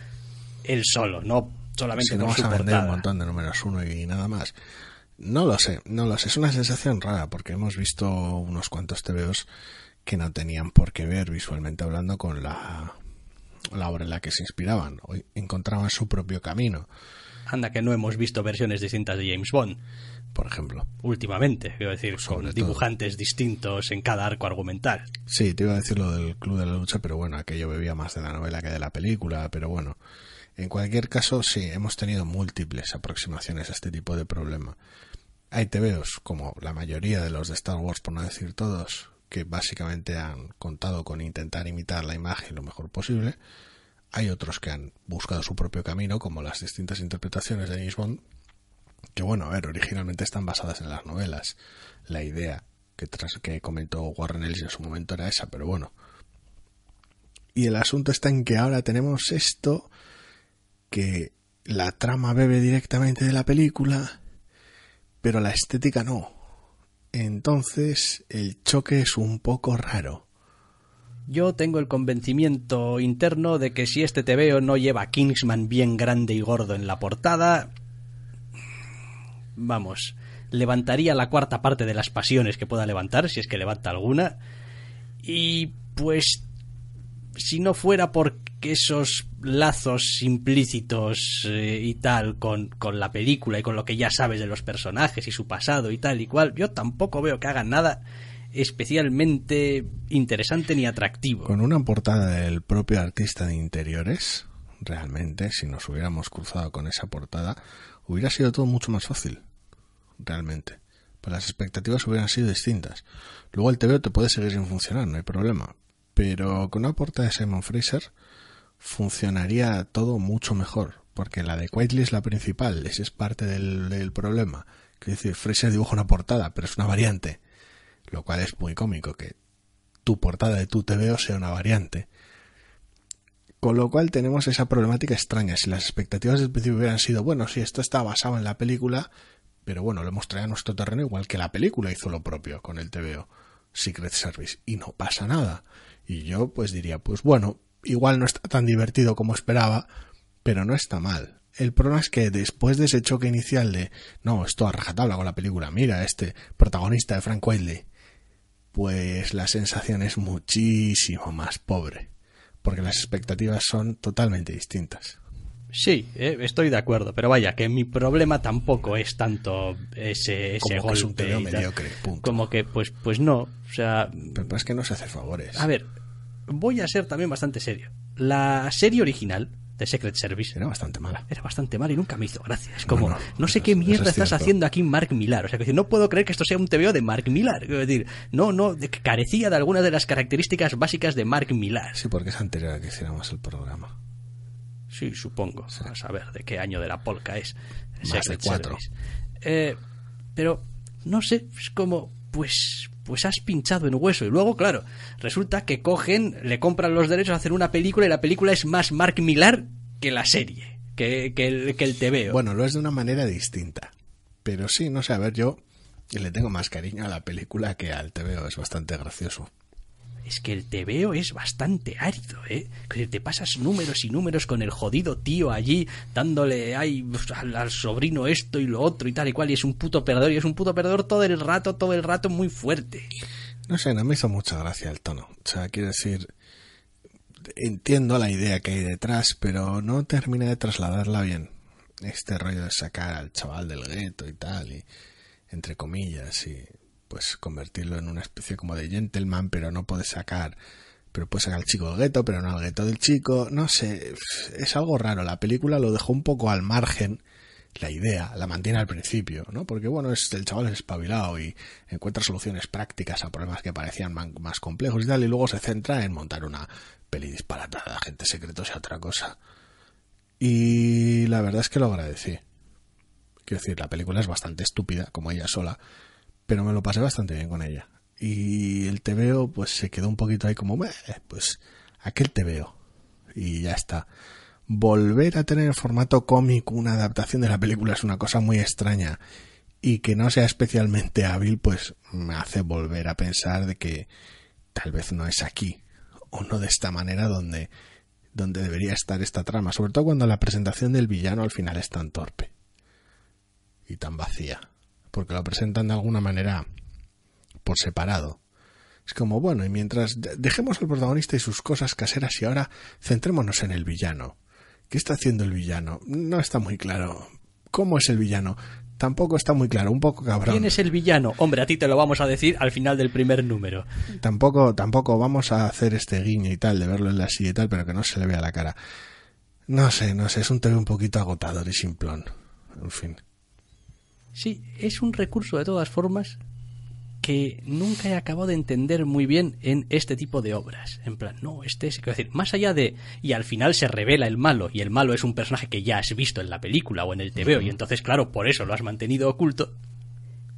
él solo, no solamente si no vas a vender un montón de números uno y nada más. No lo sé, no lo sé. Es una sensación rara porque hemos visto unos cuantos tebeos que no tenían por qué ver visualmente hablando con la, la obra en la que se inspiraban. Hoy encontraban su propio camino. Anda que no hemos visto versiones distintas de James Bond por ejemplo. Últimamente, quiero decir, son pues dibujantes distintos en cada arco argumental. Sí, te iba a decir lo del Club de la Lucha, pero bueno, aquello bebía más de la novela que de la película, pero bueno. En cualquier caso, sí, hemos tenido múltiples aproximaciones a este tipo de problema. Hay TVOs, como la mayoría de los de Star Wars, por no decir todos, que básicamente han contado con intentar imitar la imagen lo mejor posible. Hay otros que han buscado su propio camino, como las distintas interpretaciones de James Bond, que bueno, a ver, originalmente están basadas en las novelas. La idea que, tras, que comentó Warren Ellis en su momento era esa, pero bueno. Y el asunto está en que ahora tenemos esto, que la trama bebe directamente de la película, pero la estética no. Entonces el choque es un poco raro. Yo tengo el convencimiento interno de que si este veo no lleva Kingsman bien grande y gordo en la portada, vamos, levantaría la cuarta parte de las pasiones que pueda levantar, si es que levanta alguna. Y pues, si no fuera porque esos lazos implícitos eh, y tal con, con la película y con lo que ya sabes de los personajes y su pasado y tal y cual, yo tampoco veo que haga nada especialmente interesante ni atractivo. Con una portada del propio artista de interiores, realmente, si nos hubiéramos cruzado con esa portada, hubiera sido todo mucho más fácil. Realmente. pero las expectativas hubieran sido distintas. Luego el TVO te puede seguir sin funcionar, no hay problema. Pero con una portada de Simon Fraser funcionaría todo mucho mejor. Porque la de Quietly es la principal, ese es parte del, problema. Que decir, Fraser dibuja una portada, pero es una variante. Lo cual es muy cómico, que tu portada de tu TVO sea una variante. Con lo cual tenemos esa problemática extraña. Si las expectativas del principio hubieran sido, bueno, si esto está basado en la película, pero bueno, lo hemos traído a nuestro terreno igual que la película hizo lo propio con el TVO Secret Service y no pasa nada. Y yo pues diría, pues bueno, igual no está tan divertido como esperaba, pero no está mal. El problema es que después de ese choque inicial de, no, esto a rajatabla con la película, mira, este protagonista de Frank Wiley, pues la sensación es muchísimo más pobre porque las expectativas son totalmente distintas. Sí, eh, estoy de acuerdo, pero vaya, que mi problema tampoco es tanto ese, como golpe. Que es un mediocre, Como que, pues, pues no, o sea... Pero es que no se hace favores. A ver, voy a ser también bastante serio. La serie original, Secret Service. Era bastante mala. Era bastante mala y nunca me hizo gracia. Es como, no, sé qué mierda estás haciendo aquí Mark Millar. O sea, que no puedo creer que esto sea un TVO de Mark Millar. decir, no, no, carecía de alguna de las características básicas de Mark Millar. Sí, porque es anterior a que hiciéramos el programa. Sí, supongo. Sí. A saber de qué año de la polca es. Más de cuatro. Eh, pero, no sé, es como, pues, pues has pinchado en hueso. Y luego, claro, resulta que cogen, le compran los derechos a hacer una película y la película es más Mark Millar que la serie, que, que, el, que el Bueno, lo es de una manera distinta. Pero sí, no sé, a ver, yo le tengo más cariño a la película que al TVO, es bastante gracioso es que el veo es bastante árido, ¿eh? Que te pasas números y números con el jodido tío allí dándole ay, pues, al, sobrino esto y lo otro y tal y cual, y es un puto perdedor, y es un puto perdedor todo el rato, todo el rato muy fuerte. No sé, no me hizo mucha gracia el tono. O sea, quiero decir, entiendo la idea que hay detrás, pero no termina de trasladarla bien. Este rollo de sacar al chaval del gueto y tal, y entre comillas, y pues convertirlo en una especie como de gentleman, pero no puede sacar, pero puede sacar al chico del gueto, pero no al gueto del chico, no sé, es algo raro, la película lo dejó un poco al margen la idea, la mantiene al principio, ¿no? Porque bueno, es, el chaval es espabilado y encuentra soluciones prácticas a problemas que parecían más complejos y tal, y luego se centra en montar una peli disparatada, agentes secretos y otra cosa. Y la verdad es que lo agradecí. Quiero decir, la película es bastante estúpida, como ella sola, pero me lo pasé bastante bien con ella. Y el TVO pues se quedó un poquito ahí como, pues aquel TVO. Y ya está. Volver a tener formato cómic una adaptación de la película es una cosa muy extraña. Y que no sea especialmente hábil, pues me hace volver a pensar de que tal vez no es aquí o no de esta manera donde, donde debería estar esta trama, sobre todo cuando la presentación del villano al final es tan torpe y tan vacía porque lo presentan de alguna manera por separado. Es como, bueno, y mientras dejemos al protagonista y sus cosas caseras y ahora centrémonos en el villano. ¿Qué está haciendo el villano? No está muy claro. ¿Cómo es el villano? Tampoco está muy claro, un poco cabrón. ¿Quién es el villano? Hombre, a ti te lo vamos a decir al final del primer número. Tampoco, tampoco vamos a hacer este guiño y tal, de verlo en la silla y tal, pero que no se le vea la cara. No sé, no sé, es un tema un poquito agotador y simplón. En fin. Sí, es un recurso de todas formas que nunca he acabado de entender muy bien en este tipo de obras. En plan, no, este es, quiero decir, más allá de y al final se revela el malo y el malo es un personaje que ya has visto en la película o en el TVO y entonces claro, por eso lo has mantenido oculto.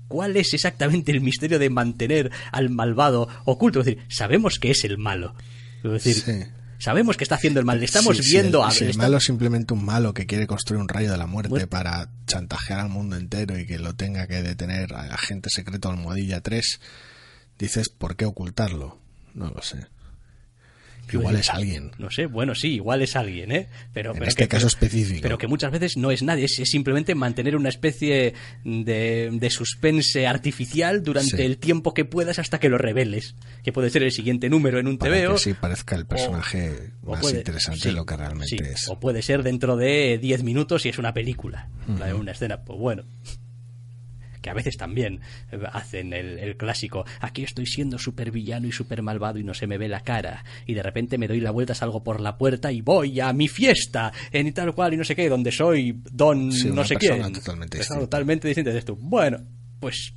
¿Cuál es exactamente el misterio de mantener al malvado oculto? Es decir, sabemos que es el malo. decir, Sabemos que está haciendo el mal, le estamos viendo a malo es simplemente un malo que quiere construir un rayo de la muerte para chantajear al mundo entero y que lo tenga que detener agente secreto Almohadilla 3. Dices, ¿por qué ocultarlo? No lo sé igual es alguien. No sé, bueno, sí, igual es alguien, ¿eh? Pero, este que, caso específico. Pero que muchas veces no es nadie, es, simplemente mantener una especie de, suspense artificial durante el tiempo que puedas hasta que lo reveles. Que puede ser el siguiente número en un TV o Que sí, parezca el personaje más interesante de lo que realmente es. O puede ser dentro de 10 minutos y es una película, una escena, pues bueno que a veces también eh, hacen el, clásico, aquí estoy siendo súper villano y súper malvado y no se me ve la cara, y de repente me doy la vuelta, salgo por la puerta y voy a mi fiesta, en tal cual y no sé qué, donde soy don no sé qué. Totalmente, totalmente distinta de esto. Bueno, pues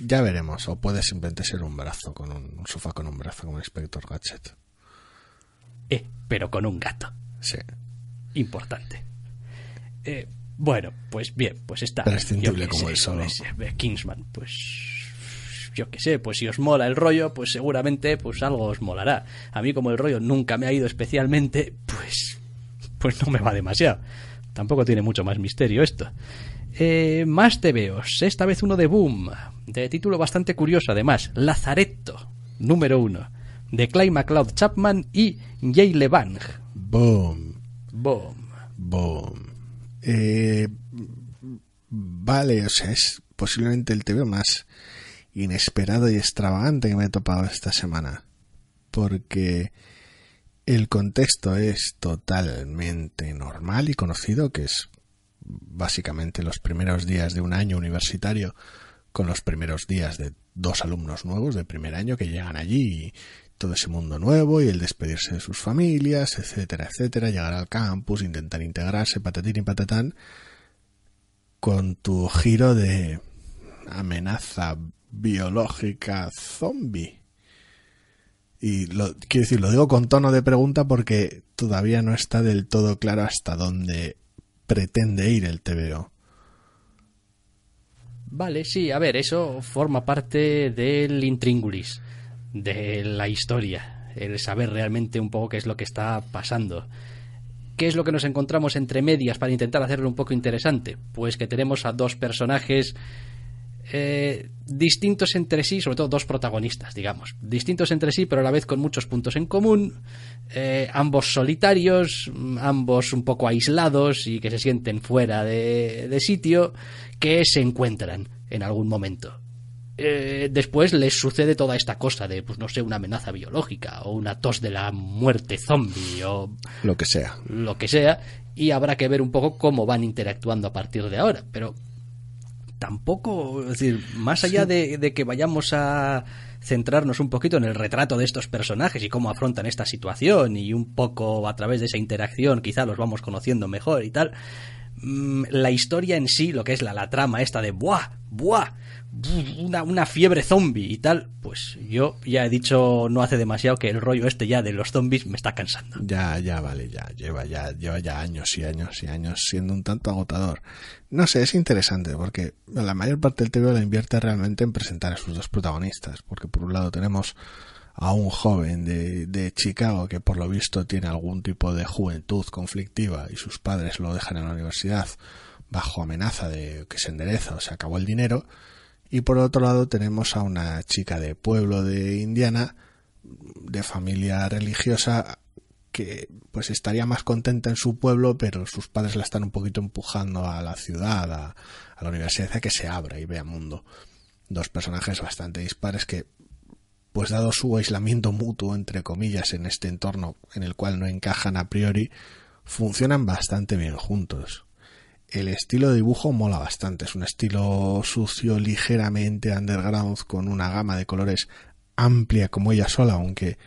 ya veremos. O puedes simplemente ser un brazo, con un, sofá con un brazo, como un Inspector Gadget. Eh, pero con un gato. Sí. Importante. Eh, bueno, pues bien, pues está. Prescindible como el Kingsman, pues yo qué sé, pues si os mola el rollo, pues seguramente pues algo os molará. A mí como el rollo nunca me ha ido especialmente, pues pues no me va demasiado. Tampoco tiene mucho más misterio esto. Eh, más más veo. esta vez uno de Boom, de título bastante curioso además, Lazaretto, número uno, de Clay McLeod Chapman y Jay Levang. Boom. Boom. Boom. Eh, vale, o sea, es posiblemente el tema más inesperado y extravagante que me he topado esta semana. Porque el contexto es totalmente normal y conocido, que es básicamente los primeros días de un año universitario con los primeros días de dos alumnos nuevos de primer año que llegan allí de ese mundo nuevo y el despedirse de sus familias, etcétera, etcétera, llegar al campus, intentar integrarse, patatín y patatán, con tu giro de amenaza biológica zombie. Y lo, quiero decir, lo digo con tono de pregunta porque todavía no está del todo claro hasta dónde pretende ir el TVO. Vale, sí, a ver, eso forma parte del intríngulis de la historia, el saber realmente un poco qué es lo que está pasando. ¿Qué es lo que nos encontramos entre medias para intentar hacerlo un poco interesante? Pues que tenemos a dos personajes eh, distintos entre sí, sobre todo dos protagonistas, digamos. Distintos entre sí, pero a la vez con muchos puntos en común, eh, ambos solitarios, ambos un poco aislados y que se sienten fuera de sitio, que se encuentran en algún momento. Eh, después les sucede toda esta cosa de, pues no sé, una amenaza biológica o una tos de la muerte zombie o... Lo que sea. Lo que sea. Y habrá que ver un poco cómo van interactuando a partir de ahora. Pero tampoco, es decir, más allá de, que vayamos a centrarnos un poquito en el retrato de estos personajes y cómo afrontan esta situación y un poco a través de esa interacción quizá los vamos conociendo mejor y tal. Mm, la historia en sí, lo que es la, la trama esta de ¡buah! ¡buah! una, fiebre zombie y tal, pues yo ya he dicho no hace demasiado que el rollo este ya de los zombies me está cansando. Ya, ya, vale, ya, lleva ya, lleva ya años y años y años siendo un tanto agotador. No sé, es interesante porque la mayor parte del TV la invierte realmente en presentar a sus dos protagonistas, porque por un lado tenemos a un joven de, de Chicago que por lo visto tiene algún tipo de juventud conflictiva y sus padres lo dejan en la universidad bajo amenaza de que se endereza o se acabó el dinero y por otro lado tenemos a una chica de pueblo de Indiana, de familia religiosa, que pues estaría más contenta en su pueblo, pero sus padres la están un poquito empujando a la ciudad, a, la universidad, a que se abra y vea mundo. Dos personajes bastante dispares que, pues dado su aislamiento mutuo, entre comillas, en este entorno en el cual no encajan a priori, funcionan bastante bien juntos el estilo de dibujo mola bastante. Es un estilo sucio, ligeramente underground, con una gama de colores amplia como ella sola, aunque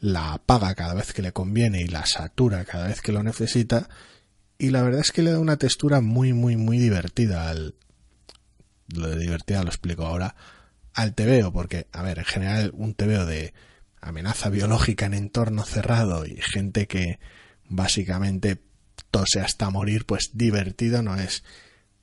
la apaga cada vez que le conviene y la satura cada vez que lo necesita. Y la verdad es que le da una textura muy, muy, muy divertida al. Lo de divertida lo explico ahora. Al tebeo, porque, a ver, en general, un tebeo de amenaza biológica en entorno cerrado y gente que básicamente tose hasta morir, pues divertido no es.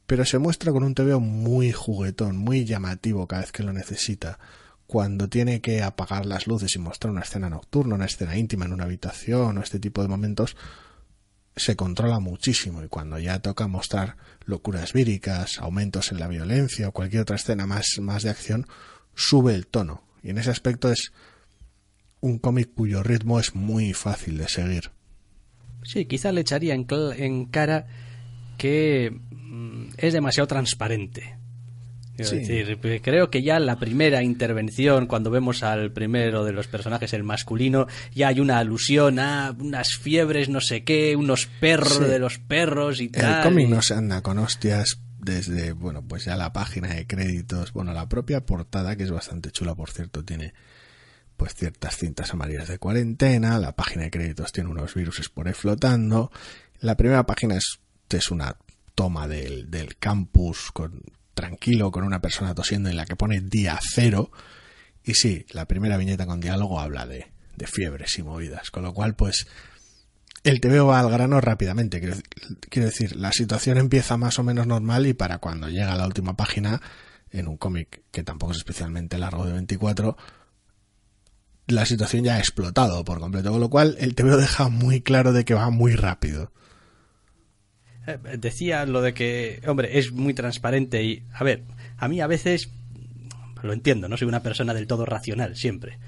Pero se muestra con un tebeo muy juguetón, muy llamativo cada vez que lo necesita. Cuando tiene que apagar las luces y mostrar una escena nocturna, una escena íntima en una habitación o este tipo de momentos, se controla muchísimo y cuando ya toca mostrar locuras víricas, aumentos en la violencia o cualquier otra escena más de acción, sube el tono. Y en ese aspecto es un cómic cuyo ritmo es muy fácil de seguir. Sí, quizá le echaría en, cara que mm, es demasiado transparente. decir, pues, creo que ya la primera intervención, cuando vemos al primero de los personajes, el masculino, ya hay una alusión a unas fiebres, no sé qué, unos perros de los perros y tal. El cómic no se anda con hostias desde, bueno, pues ya la página de créditos, bueno, la propia portada, que es bastante chula, por cierto, tiene pues ciertas cintas amarillas de cuarentena, la página de créditos tiene unos virus por ahí flotando, la primera página es, es una toma del, campus tranquilo con una persona tosiendo en la que pone día cero y sí, la primera viñeta con diálogo habla de, de fiebres y movidas, con lo cual pues el TVO va al grano rápidamente. Quiero, decir, la situación empieza más o menos normal y para cuando llega la última página, en un cómic que tampoco es especialmente largo de 24, la situación ya ha explotado por completo, con lo cual el TVO deja muy claro de que va muy rápido. Eh, decía lo de que, hombre, es muy transparente y, a ver, a mí a veces, lo entiendo, no soy una persona del todo racional siempre,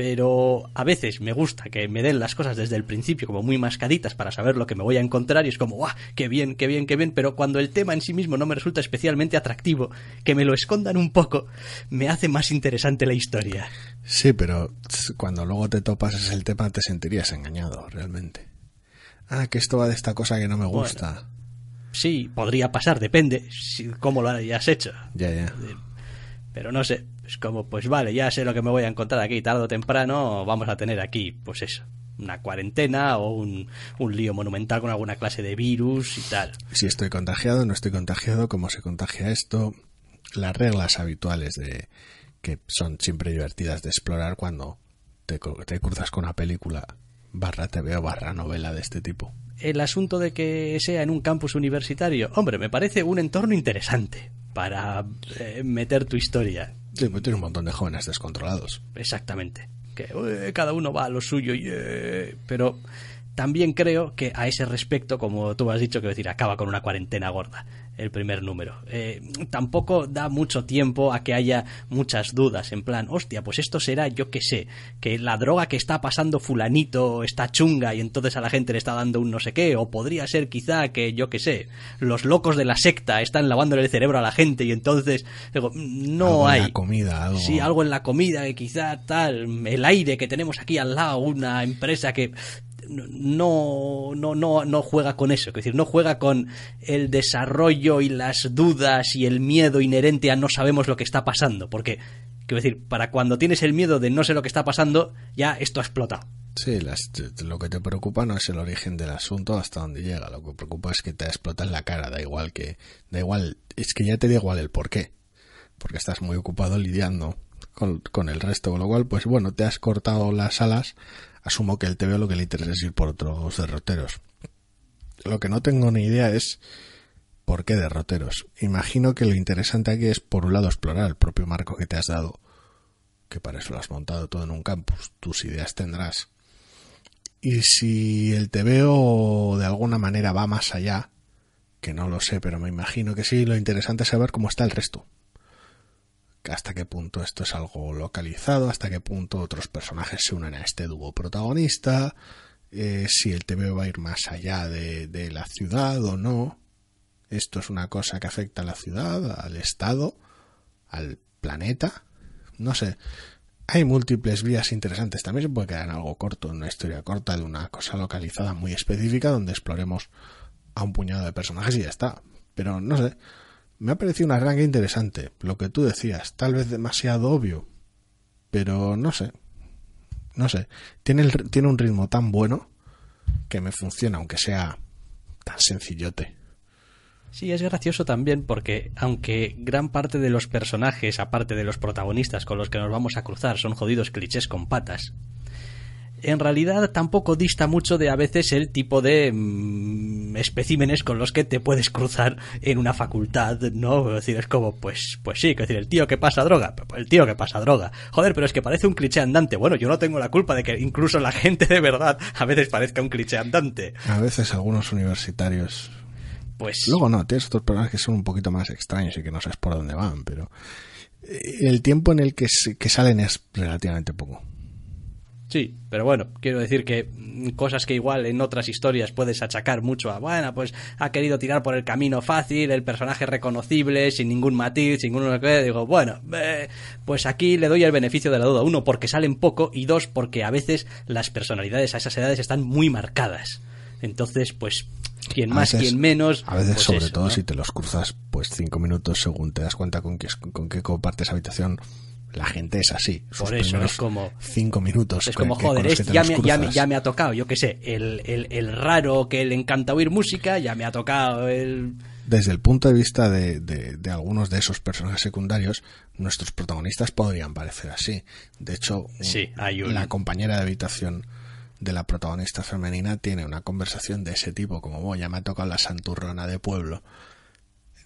pero a veces me gusta que me den las cosas desde el principio como muy mascaditas para saber lo que me voy a encontrar y es como, ¡guau! ¡Qué bien, qué bien, qué bien! Pero cuando el tema en sí mismo no me resulta especialmente atractivo, que me lo escondan un poco, me hace más interesante la historia. Sí, pero cuando luego te topas el tema te sentirías engañado, realmente. Ah, que esto va de esta cosa que no me gusta. sí, podría pasar, depende cómo lo hayas hecho. Ya, ya. Eh, pero no sé, es como, pues vale, ya sé lo que me voy a encontrar aquí, tarde o temprano vamos a tener aquí, pues eso, una cuarentena o un, lío monumental con alguna clase de virus y tal. Si estoy contagiado, no estoy contagiado, cómo se contagia esto, las reglas habituales de que son siempre divertidas de explorar cuando te, cruzas con una película barra TV o barra novela de este tipo. El asunto de que sea en un campus universitario, hombre, me parece un entorno interesante para eh, meter tu historia tiene un montón de jóvenes descontrolados. Exactamente. Que cada uno va a lo suyo, y, eh, pero también creo que a ese respecto, como tú has dicho, que decir, acaba con una cuarentena gorda el primer número. Eh, tampoco da mucho tiempo a que haya muchas dudas, en plan, hostia, pues esto será, yo qué sé, que la droga que está pasando fulanito está chunga y entonces a la gente le está dando un no sé qué, o podría ser quizá que, yo qué sé, los locos de la secta están lavándole el cerebro a la gente y entonces, no hay... comida, algo. Sí, algo en la comida que quizá tal, el aire que tenemos aquí al lado, una empresa que no, no, no, no juega con eso, es decir, no juega con el desarrollo y las dudas y el miedo inherente a no sabemos lo que está pasando, porque, quiero decir, para cuando tienes el miedo de no sé lo que está pasando, ya esto ha explotado. Sí, lo que te preocupa no es el origen del asunto hasta donde llega, lo que preocupa es que te explota en la cara, da igual que, da igual, es que ya te da igual el por qué, porque estás muy ocupado lidiando con, con, el resto, con lo cual, pues bueno, te has cortado las alas asumo que el TVO lo que le interesa es ir por otros derroteros. Lo que no tengo ni idea es por qué derroteros. Imagino que lo interesante aquí es, por un lado, explorar el propio marco que te has dado, que para eso lo has montado todo en un campus, tus ideas tendrás. Y si el TVO de alguna manera va más allá, que no lo sé, pero me imagino que sí, lo interesante es saber cómo está el resto hasta qué punto esto es algo localizado, hasta qué punto otros personajes se unen a este dúo protagonista, eh, si el TV va a ir más allá de, la ciudad o no. Esto es una cosa que afecta a la ciudad, al Estado, al planeta. No sé. Hay múltiples vías interesantes. También se puede quedar en algo corto, en una historia corta de una cosa localizada muy específica donde exploremos a un puñado de personajes y ya está. Pero no sé. Me ha parecido una arranque interesante, lo que tú decías, tal vez demasiado obvio, pero no sé, no sé, tiene, tiene un ritmo tan bueno que me funciona, aunque sea tan sencillote. Sí, es gracioso también porque aunque gran parte de los personajes, aparte de los protagonistas con los que nos vamos a cruzar, son jodidos clichés con patas, en realidad tampoco dista mucho de a veces el tipo de mm, especímenes con los que te puedes cruzar en una facultad, ¿no? Es decir, es como, pues, pues sí, es decir, el tío que pasa droga, pues, pues el tío que pasa droga. Joder, pero es que parece un cliché andante. Bueno, yo no tengo la culpa de que incluso la gente de verdad a veces parezca un cliché andante. A veces algunos universitarios. Pues. Luego no, tienes otros personajes que son un poquito más extraños y que no sabes por dónde van, pero. Eh, el tiempo en el que, que salen es relativamente poco. Sí, pero bueno, quiero decir que mm, cosas que igual en otras historias puedes achacar mucho a, bueno, pues ha querido tirar por el camino fácil, el personaje reconocible, sin ningún matiz, sin ningún... Digo, bueno, eh, pues aquí le doy el beneficio de la duda. Uno, porque salen poco y dos, porque a veces las personalidades a esas edades están muy marcadas. Entonces, pues quien más, quien menos. A veces, pues sobre todo, si te los cruzas, pues cinco minutos según te das cuenta con qué con qué compartes habitación la gente es así. Por eso es como. Cinco minutos. Es como, joder, ya, me, ya, ha tocado, yo qué sé, el, raro que le encanta oír música, ya me ha tocado el. Desde el punto de vista de, algunos de esos personajes secundarios, nuestros protagonistas podrían parecer así. De hecho, sí, la compañera de habitación de la protagonista femenina tiene una conversación de ese tipo, como, voy oh, ya me ha tocado la santurrona de pueblo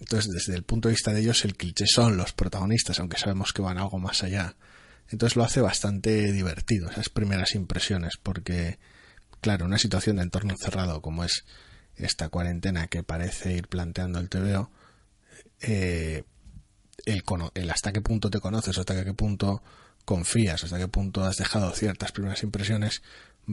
entonces, desde el punto de vista de ellos, el cliché son los protagonistas, aunque sabemos que van algo más allá. Entonces lo hace bastante divertido, esas primeras impresiones, porque, claro, una situación de entorno cerrado como es esta cuarentena que parece ir planteando el TVO, eh, el, hasta qué punto te conoces, hasta qué punto confías, hasta qué punto has dejado ciertas primeras impresiones,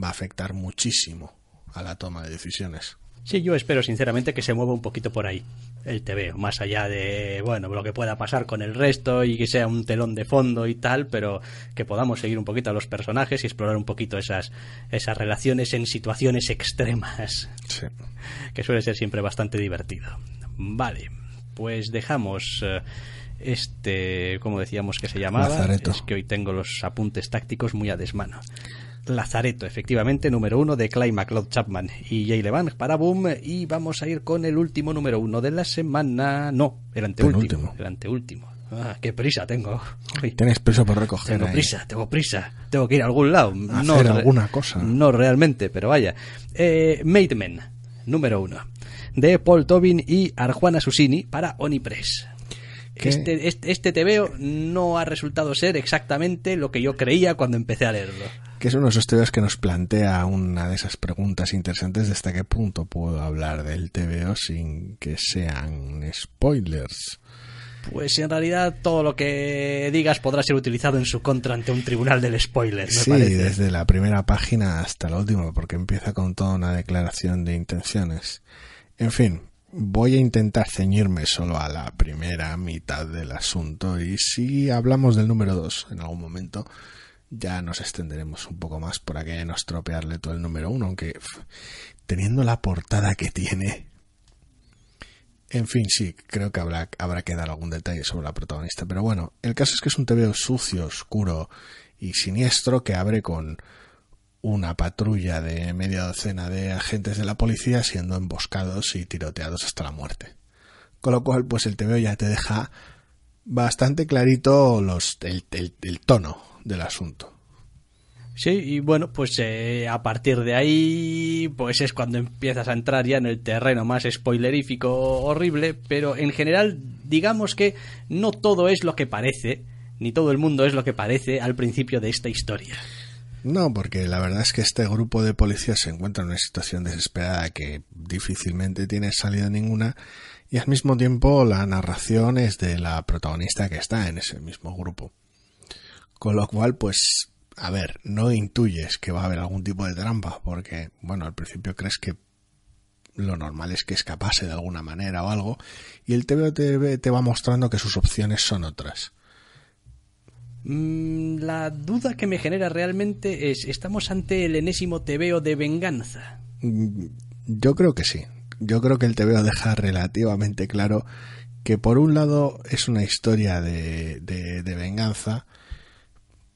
va a afectar muchísimo a la toma de decisiones. Sí, yo espero sinceramente que se mueva un poquito por ahí el veo, más allá de, bueno, lo que pueda pasar con el resto y que sea un telón de fondo y tal, pero que podamos seguir un poquito a los personajes y explorar un poquito esas, esas relaciones en situaciones extremas, que suele ser siempre bastante divertido. Vale, pues dejamos eh, este, como decíamos que se llamaba, es que hoy tengo los apuntes tácticos muy a desmano. Lazareto, efectivamente, número uno de Clay McLeod Chapman y Jay Levan para Boom. Y vamos a ir con el último número uno de la semana. No, el anteúltimo. El anteúltimo. Ah, qué prisa tengo. tenés Tienes prisa por recoger. Tengo prisa, tengo prisa. Tengo que ir a algún lado. no, hacer alguna cosa. No realmente, pero vaya. Eh, Made Men, número uno. De Paul Tobin y Arjuana Susini para Onipress. Este, este, este, te veo no ha resultado ser exactamente lo que yo creía cuando empecé a leerlo que es uno de esos temas que nos plantea una de esas preguntas interesantes de hasta qué punto puedo hablar del TVO sin que sean spoilers. Pues en realidad todo lo que digas podrá ser utilizado en su contra ante un tribunal del spoiler. Me sí, desde la primera página hasta la última, porque empieza con toda una declaración de intenciones. En fin, voy a intentar ceñirme solo a la primera mitad del asunto y si hablamos del número dos en algún momento, ya nos extenderemos un poco más por aquí, no estropearle todo el número uno, aunque teniendo la portada que tiene. En fin, sí, creo que habrá, que dar algún detalle sobre la protagonista. Pero bueno, el caso es que es un tebeo sucio, oscuro y siniestro que abre con una patrulla de media docena de agentes de la policía siendo emboscados y tiroteados hasta la muerte. Con lo cual, pues el tebeo ya te deja bastante clarito los, el tono del asunto. Sí, y bueno, pues eh, a partir de ahí, pues es cuando empiezas a entrar ya en el terreno más spoilerífico, horrible, pero en general digamos que no todo es lo que parece, ni todo el mundo es lo que parece al principio de esta historia. No, porque la verdad es que este grupo de policías se encuentra en una situación desesperada que difícilmente tiene salida ninguna y al mismo tiempo la narración es de la protagonista que está en ese mismo grupo. Con lo cual, pues, a ver, no intuyes que va a haber algún tipo de trampa, porque, bueno, al principio crees que lo normal es que escapase de alguna manera o algo, y el TVO te, va mostrando que sus opciones son otras. Mm, la duda que me genera realmente es, ¿estamos ante el enésimo TVO de venganza? Mm, yo creo que sí. Yo creo que el TVO deja relativamente claro que por un lado es una historia de, de venganza,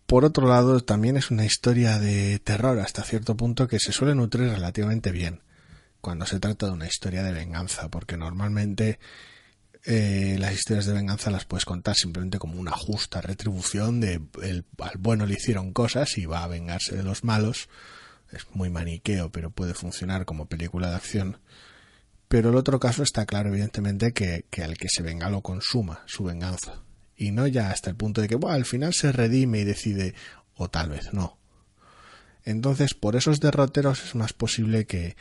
por otro lado, también es una historia de terror hasta cierto punto que se suele nutrir relativamente bien cuando se trata de una historia de venganza, porque normalmente eh, las historias de venganza las puedes contar simplemente como una justa retribución de el, al bueno le hicieron cosas y va a vengarse de los malos. Es muy maniqueo, pero puede funcionar como película de acción. Pero el otro caso está claro, evidentemente, que, que al que se venga lo consuma, su venganza y no ya hasta el punto de que bueno, al final se redime y decide o tal vez no. Entonces, por esos derroteros es más posible que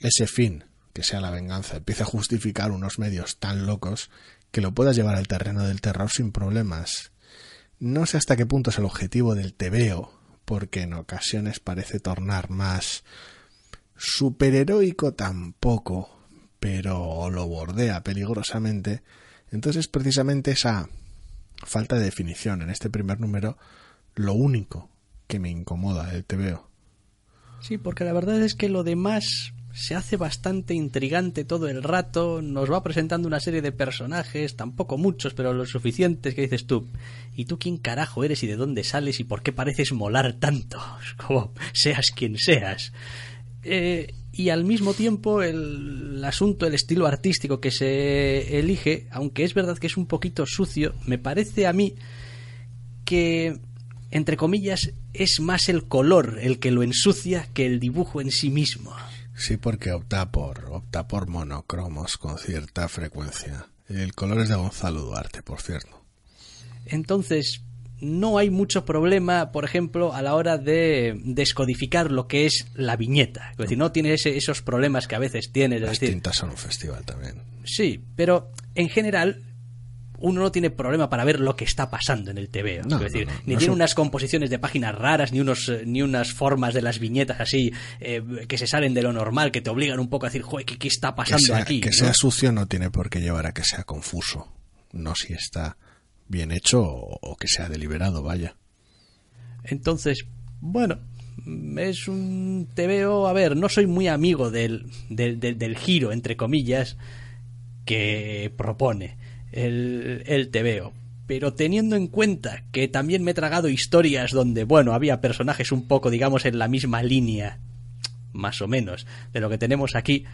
ese fin, que sea la venganza, empiece a justificar unos medios tan locos que lo puedas llevar al terreno del terror sin problemas. No sé hasta qué punto es el objetivo del tebeo, porque en ocasiones parece tornar más superheroico tampoco, pero lo bordea peligrosamente. Entonces, precisamente esa falta de definición. En este primer número, lo único que me incomoda el veo Sí, porque la verdad es que lo demás se hace bastante intrigante todo el rato, nos va presentando una serie de personajes, tampoco muchos, pero los suficientes que dices tú. ¿Y tú quién carajo eres y de dónde sales y por qué pareces molar tanto? Como seas quien seas. Eh, y al mismo tiempo el, asunto, el estilo artístico que se elige, aunque es verdad que es un poquito sucio, me parece a mí que, entre comillas, es más el color el que lo ensucia que el dibujo en sí mismo. Sí, porque opta por, opta por monocromos con cierta frecuencia. El color es de Gonzalo Duarte, por cierto. Entonces, no hay mucho problema, por ejemplo, a la hora de descodificar lo que es la viñeta. Es decir, no tiene esos problemas que a veces tiene Las decir, tintas son un festival también. Sí, pero en general uno no tiene problema para ver lo que está pasando en el TV. es decir, ni tiene unas composiciones de páginas raras, ni unos, eh, ni unas formas de las viñetas así eh, que se salen de lo normal, que te obligan un poco a decir, joder, ¿qué, está pasando aquí? Que sea sucio no tiene por qué llevar a que sea confuso. No si está bien hecho o, que sea deliberado, vaya. Entonces, bueno, es un te veo a ver, no soy muy amigo del, del, del, giro, entre comillas, que propone el, el veo Pero teniendo en cuenta que también me he tragado historias donde, bueno, había personajes un poco, digamos, en la misma línea, más o menos, de lo que tenemos aquí,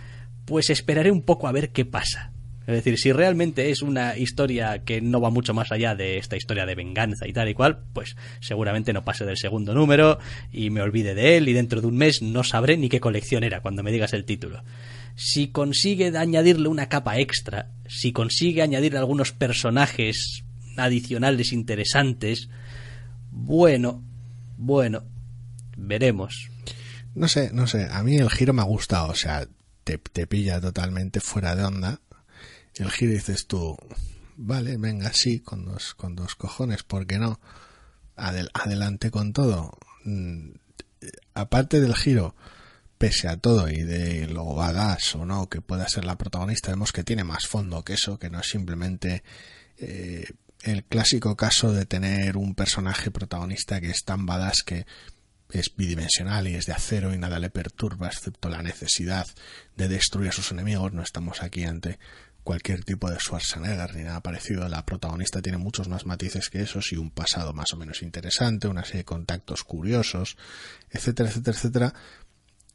pues esperaré un poco a ver qué pasa. Es decir, si realmente es una historia que no va mucho más allá de esta historia de venganza y tal y cual, pues seguramente no pase del segundo número y me olvide de él y dentro de un mes no sabré ni qué colección era cuando me digas el título. Si consigue añadirle una capa extra, si consigue añadirle algunos personajes adicionales interesantes, bueno, bueno, veremos. No sé, no sé, a mí el giro me ha gustado, o sea, te, te pilla totalmente fuera de onda el giro dices tú, vale, venga, sí, con dos, con dos cojones, ¿por qué no? adelante con todo. Mm, aparte del giro, pese a todo y de lo badass o no que pueda ser la protagonista, vemos que tiene más fondo que eso, que no es simplemente eh, el clásico caso de tener un personaje protagonista que es tan badass que es bidimensional y es de acero y nada le perturba excepto la necesidad de destruir a sus enemigos. No estamos aquí ante cualquier tipo de Schwarzenegger ni nada parecido. La protagonista tiene muchos más matices que esos y un pasado más o menos interesante, una serie de contactos curiosos, etcétera, etcétera, etcétera.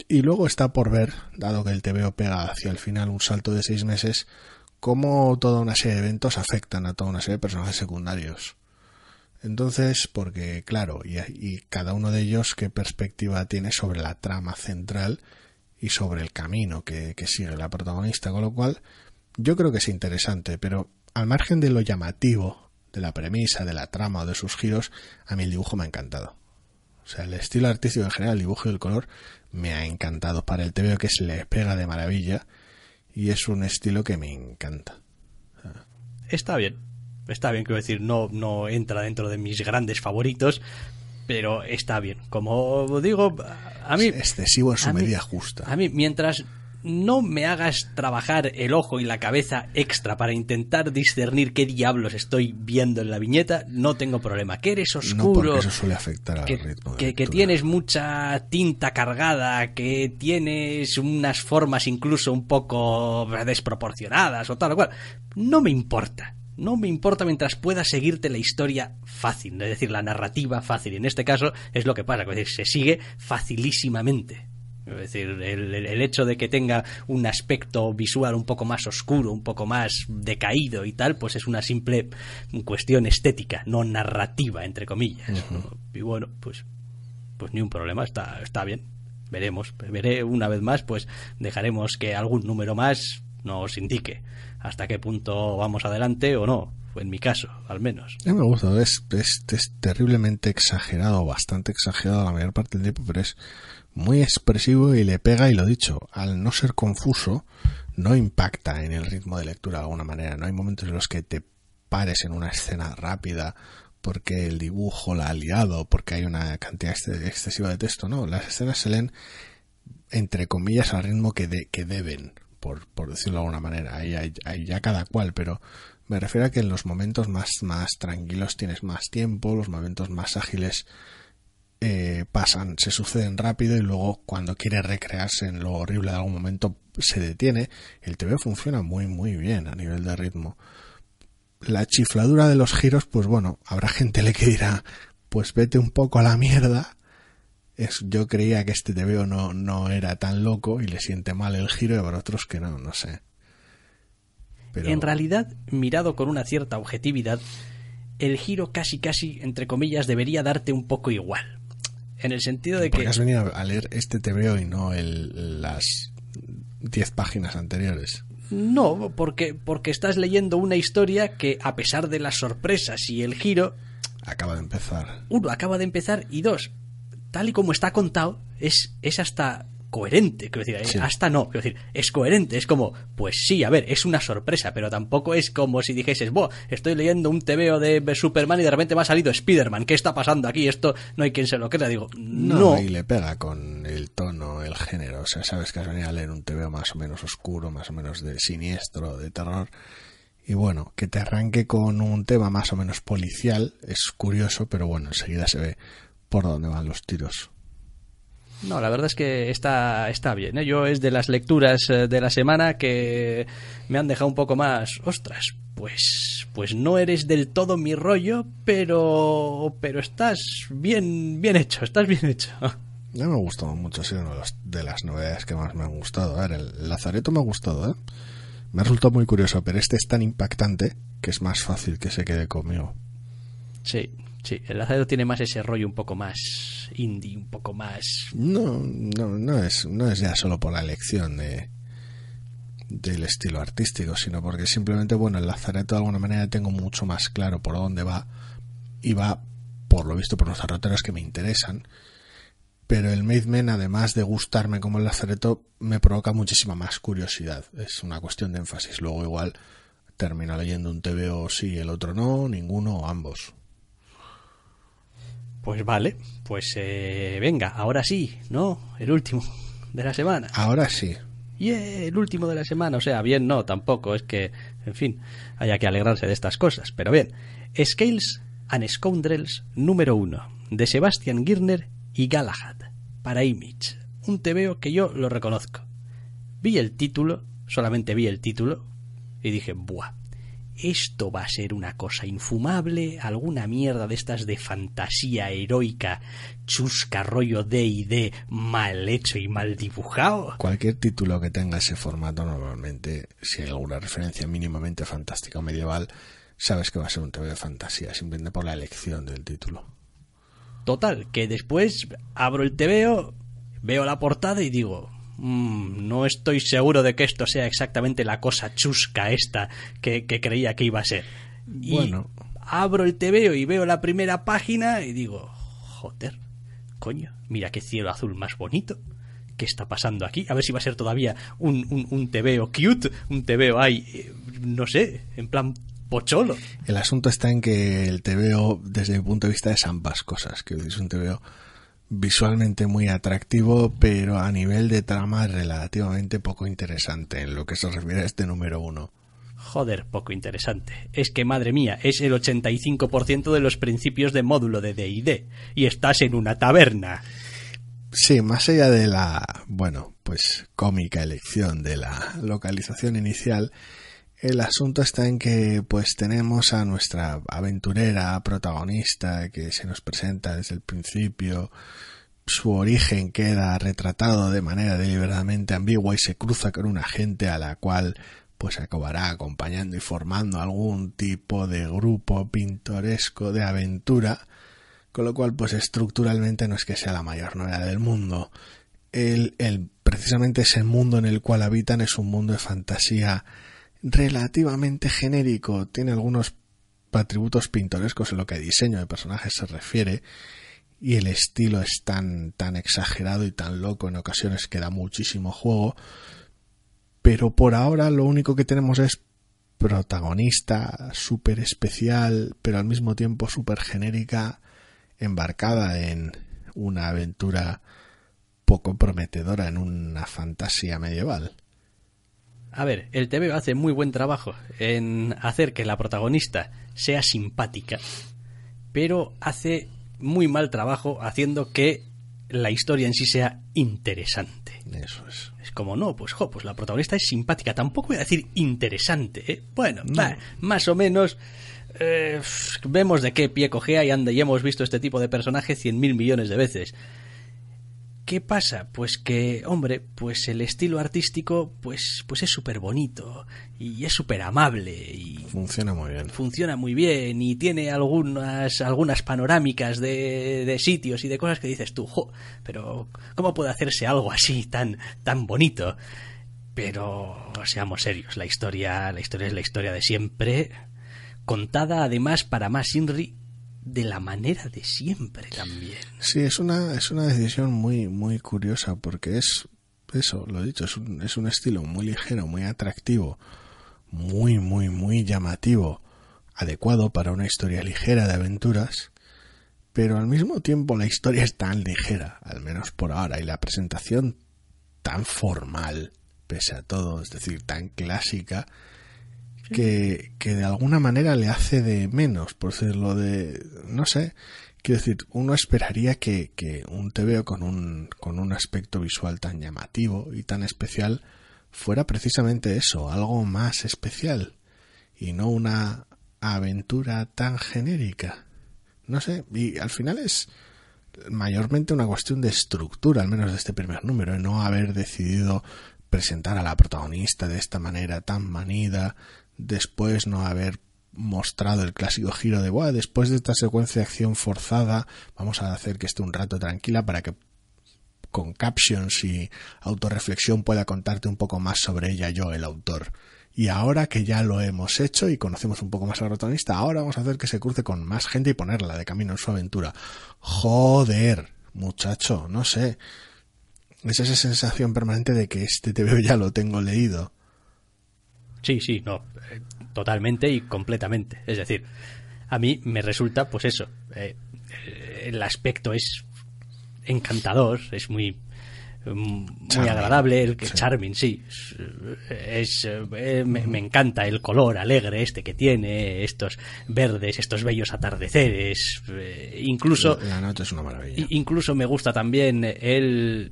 Y luego está por ver, dado que el TVO pega hacia el final un salto de seis meses, cómo toda una serie de eventos afectan a toda una serie de personajes secundarios. Entonces, porque claro, y, y, cada uno de ellos qué perspectiva tiene sobre la trama central y sobre el camino que sigue la protagonista, con lo cual yo creo que es interesante, pero al margen de lo llamativo, de la premisa, de la trama o de sus giros, a mí el dibujo me ha encantado. O sea, el estilo artístico en general, el dibujo y el color, me ha encantado. Para el veo que se le pega de maravilla y es un estilo que me encanta. Está bien, está bien, quiero decir, no, no entra dentro de mis grandes favoritos, pero está bien. Como digo, a mí... excesivo en su medida justa. A mí, mientras no me hagas trabajar el ojo y la cabeza extra para intentar discernir qué diablos estoy viendo en la viñeta, no tengo problema. Que eres oscuro. que, que, tienes mucha tinta cargada, que tienes unas formas incluso un poco desproporcionadas o tal cual. No me importa. No me importa mientras pueda seguirte la historia fácil, es decir, la narrativa fácil. En este caso es lo que pasa, se sigue facilísimamente. Es decir, el, hecho de que tenga un aspecto visual un poco más oscuro, un poco más decaído y tal, pues es una simple cuestión estética, no narrativa, entre comillas. Y bueno, pues, pues ni un problema, está, está bien. Veremos, veré una vez más, pues dejaremos que algún número más nos indique hasta qué punto vamos adelante o no en mi caso, al menos. me gusta, es, es, terriblemente exagerado, bastante exagerado la mayor parte del tiempo, pero es, muy expresivo y le pega y lo dicho, al no ser confuso, no impacta en el ritmo de lectura de alguna manera. No hay momentos en los que te pares en una escena rápida porque el dibujo la ha liado, porque hay una cantidad excesiva de texto. No, las escenas se leen entre comillas al ritmo que, que deben, por, por, decirlo de alguna manera. Ahí, hay, ya cada cual, pero me refiero a que en los momentos más, más tranquilos tienes más tiempo, los momentos más ágiles eh, pasan, se suceden rápido y luego cuando quiere recrearse en lo horrible de algún momento se detiene. El TV funciona muy muy bien a nivel de ritmo. La chifladura de los giros, pues bueno, habrá gente le que dirá, pues vete un poco a la mierda. yo creía que este T.V. no, no era tan loco y le siente mal el giro y habrá otros que no, no sé. En realidad, mirado con una cierta objetividad, el giro casi casi, entre comillas, debería darte un poco igual. En el sentido de que. has venido a leer este tebreo y no el, las 10 páginas anteriores. No, porque, porque estás leyendo una historia que, a pesar de las sorpresas y el giro. Acaba de empezar. Uno, acaba de empezar. Y dos, tal y como está contado, es, es hasta coherente. Quiero decir, hasta no. Quiero decir, es coherente. Es como, pues sí, a ver, es una sorpresa, pero tampoco es como si dijeses, bo, estoy leyendo un tebeo de Superman y de repente me ha salido Spiderman ¿Qué está pasando aquí? Esto no hay quien se lo crea. Digo, no. no. Y le pega con el tono, el género. O sea, sabes que has venido a leer un tebeo más o menos oscuro, más o menos de siniestro, de terror. Y bueno, que te arranque con un tema más o menos policial es curioso, pero bueno, enseguida se ve por dónde van los tiros. No, la verdad es que está, está bien. ¿eh? Yo es de las lecturas eh, de la semana que me han dejado un poco más. Ostras, pues, pues no eres del todo mi rollo, pero, pero estás bien, bien hecho, estás bien hecho. Ya me ha gustado mucho, ha sido una de las novedades que más me han gustado. A ver, el Lazareto me ha gustado, ¿eh? Me ha resultado muy curioso, pero este es tan impactante que es más fácil que se quede conmigo. Sí, Sí, el Lazareto tiene más ese rollo un poco más indie, un poco más. No, no, no es, no es ya solo por la elección de del estilo artístico, sino porque simplemente, bueno, el Lazareto de alguna manera tengo mucho más claro por dónde va y va, por lo visto, por los zarroteros que me interesan. Pero el Made Men, además de gustarme como el Lazareto, me provoca muchísima más curiosidad. Es una cuestión de énfasis. Luego, igual, termino leyendo un o sí, el otro no, ninguno o ambos. Pues vale, pues eh, venga, ahora sí, ¿no? El último de la semana. Ahora sí. Y el último de la semana, o sea, bien, no, tampoco, es que, en fin, haya que alegrarse de estas cosas. Pero bien, Scales and Scoundrels número uno, de Sebastian Girner y Galahad, para Image. Un tebeo que yo lo reconozco. Vi el título, solamente vi el título, y dije, ¡buah! esto va a ser una cosa infumable, alguna mierda de estas de fantasía heroica, chusca, rollo D y D, mal hecho y mal dibujado. Cualquier título que tenga ese formato normalmente, si hay alguna referencia mínimamente fantástica o medieval, sabes que va a ser un TV de fantasía, simplemente por la elección del título. Total, que después abro el TVO, veo la portada y digo, Mm, no estoy seguro de que esto sea exactamente la cosa chusca esta que, creía que iba a ser. Y abro el TVO y veo la primera página y digo, joder, coño, mira qué cielo azul más bonito. ¿Qué está pasando aquí? A ver si va a ser todavía un, un, TVO cute, un TVO ahí, eh, no sé, en plan pocholo. El asunto está en que el TVO, desde mi punto de vista, es ambas cosas. Que es un TVO visualmente muy atractivo, pero a nivel de trama relativamente poco interesante en lo que se refiere a este número uno. Joder, poco interesante. Es que, madre mía, es el 85% de los principios de módulo de DD, y estás en una taberna. Sí, más allá de la, bueno, pues cómica elección de la localización inicial, el asunto está en que pues tenemos a nuestra aventurera protagonista que se nos presenta desde el principio, su origen queda retratado de manera deliberadamente ambigua y se cruza con una gente a la cual pues acabará acompañando y formando algún tipo de grupo pintoresco de aventura, con lo cual pues estructuralmente no es que sea la mayor novedad del mundo. El, el, precisamente ese mundo en el cual habitan es un mundo de fantasía relativamente genérico, tiene algunos atributos pintorescos en lo que a diseño de personajes se refiere, y el estilo es tan, tan exagerado y tan loco en ocasiones que da muchísimo juego, pero por ahora lo único que tenemos es protagonista súper especial, pero al mismo tiempo súper genérica, embarcada en una aventura poco prometedora, en una fantasía medieval. A ver, el TV hace muy buen trabajo en hacer que la protagonista sea simpática, pero hace muy mal trabajo haciendo que la historia en sí sea interesante. Eso es. Es como, no, pues jo, pues la protagonista es simpática. Tampoco voy a decir interesante, ¿eh? Bueno, más o menos. Eh, vemos de qué pie cojea y anda, y hemos visto este tipo de personaje cien mil millones de veces. ¿Qué pasa? Pues que, hombre, pues el estilo artístico, pues, pues es súper bonito y es súper amable y... Funciona muy bien. Funciona muy bien y tiene algunas, algunas panorámicas de, de sitios y de cosas que dices tú, pero ¿cómo puede hacerse algo así tan, tan bonito? Pero seamos serios, la historia, la historia es la historia de siempre, contada además para más Inri de la manera de siempre también. Sí, es una, es una decisión muy, muy curiosa porque es eso, lo he dicho, es un, es un estilo muy ligero, muy atractivo, muy, muy, muy llamativo, adecuado para una historia ligera de aventuras, pero al mismo tiempo la historia es tan ligera, al menos por ahora, y la presentación tan formal, pese a todo, es decir, tan clásica, que, que de alguna manera le hace de menos, por decirlo de, no sé, Quiero decir, uno esperaría que, que un TVO con un, con un aspecto visual tan llamativo y tan especial fuera precisamente eso, algo más especial y no una aventura tan genérica. No sé, y al final es mayormente una cuestión de estructura, al menos de este primer número, no haber decidido presentar a la protagonista de esta manera tan manida, después no haber mostrado el clásico giro de Buah, después de esta secuencia de acción forzada, vamos a hacer que esté un rato tranquila para que con captions y autorreflexión pueda contarte un poco más sobre ella yo, el autor. Y ahora que ya lo hemos hecho y conocemos un poco más al protagonista, ahora vamos a hacer que se cruce con más gente y ponerla de camino en su aventura. Joder, muchacho, no sé. Es esa sensación permanente de que este te ya lo tengo leído. Sí, sí, no, totalmente y completamente. Es decir, a mí me resulta, pues eso, eh, el aspecto es encantador, es muy muy agradable, el que sí. charming, sí, es, eh, me, encanta el color alegre este que tiene, estos verdes, estos bellos atardeceres, eh, incluso la nota es una maravilla. Incluso me gusta también el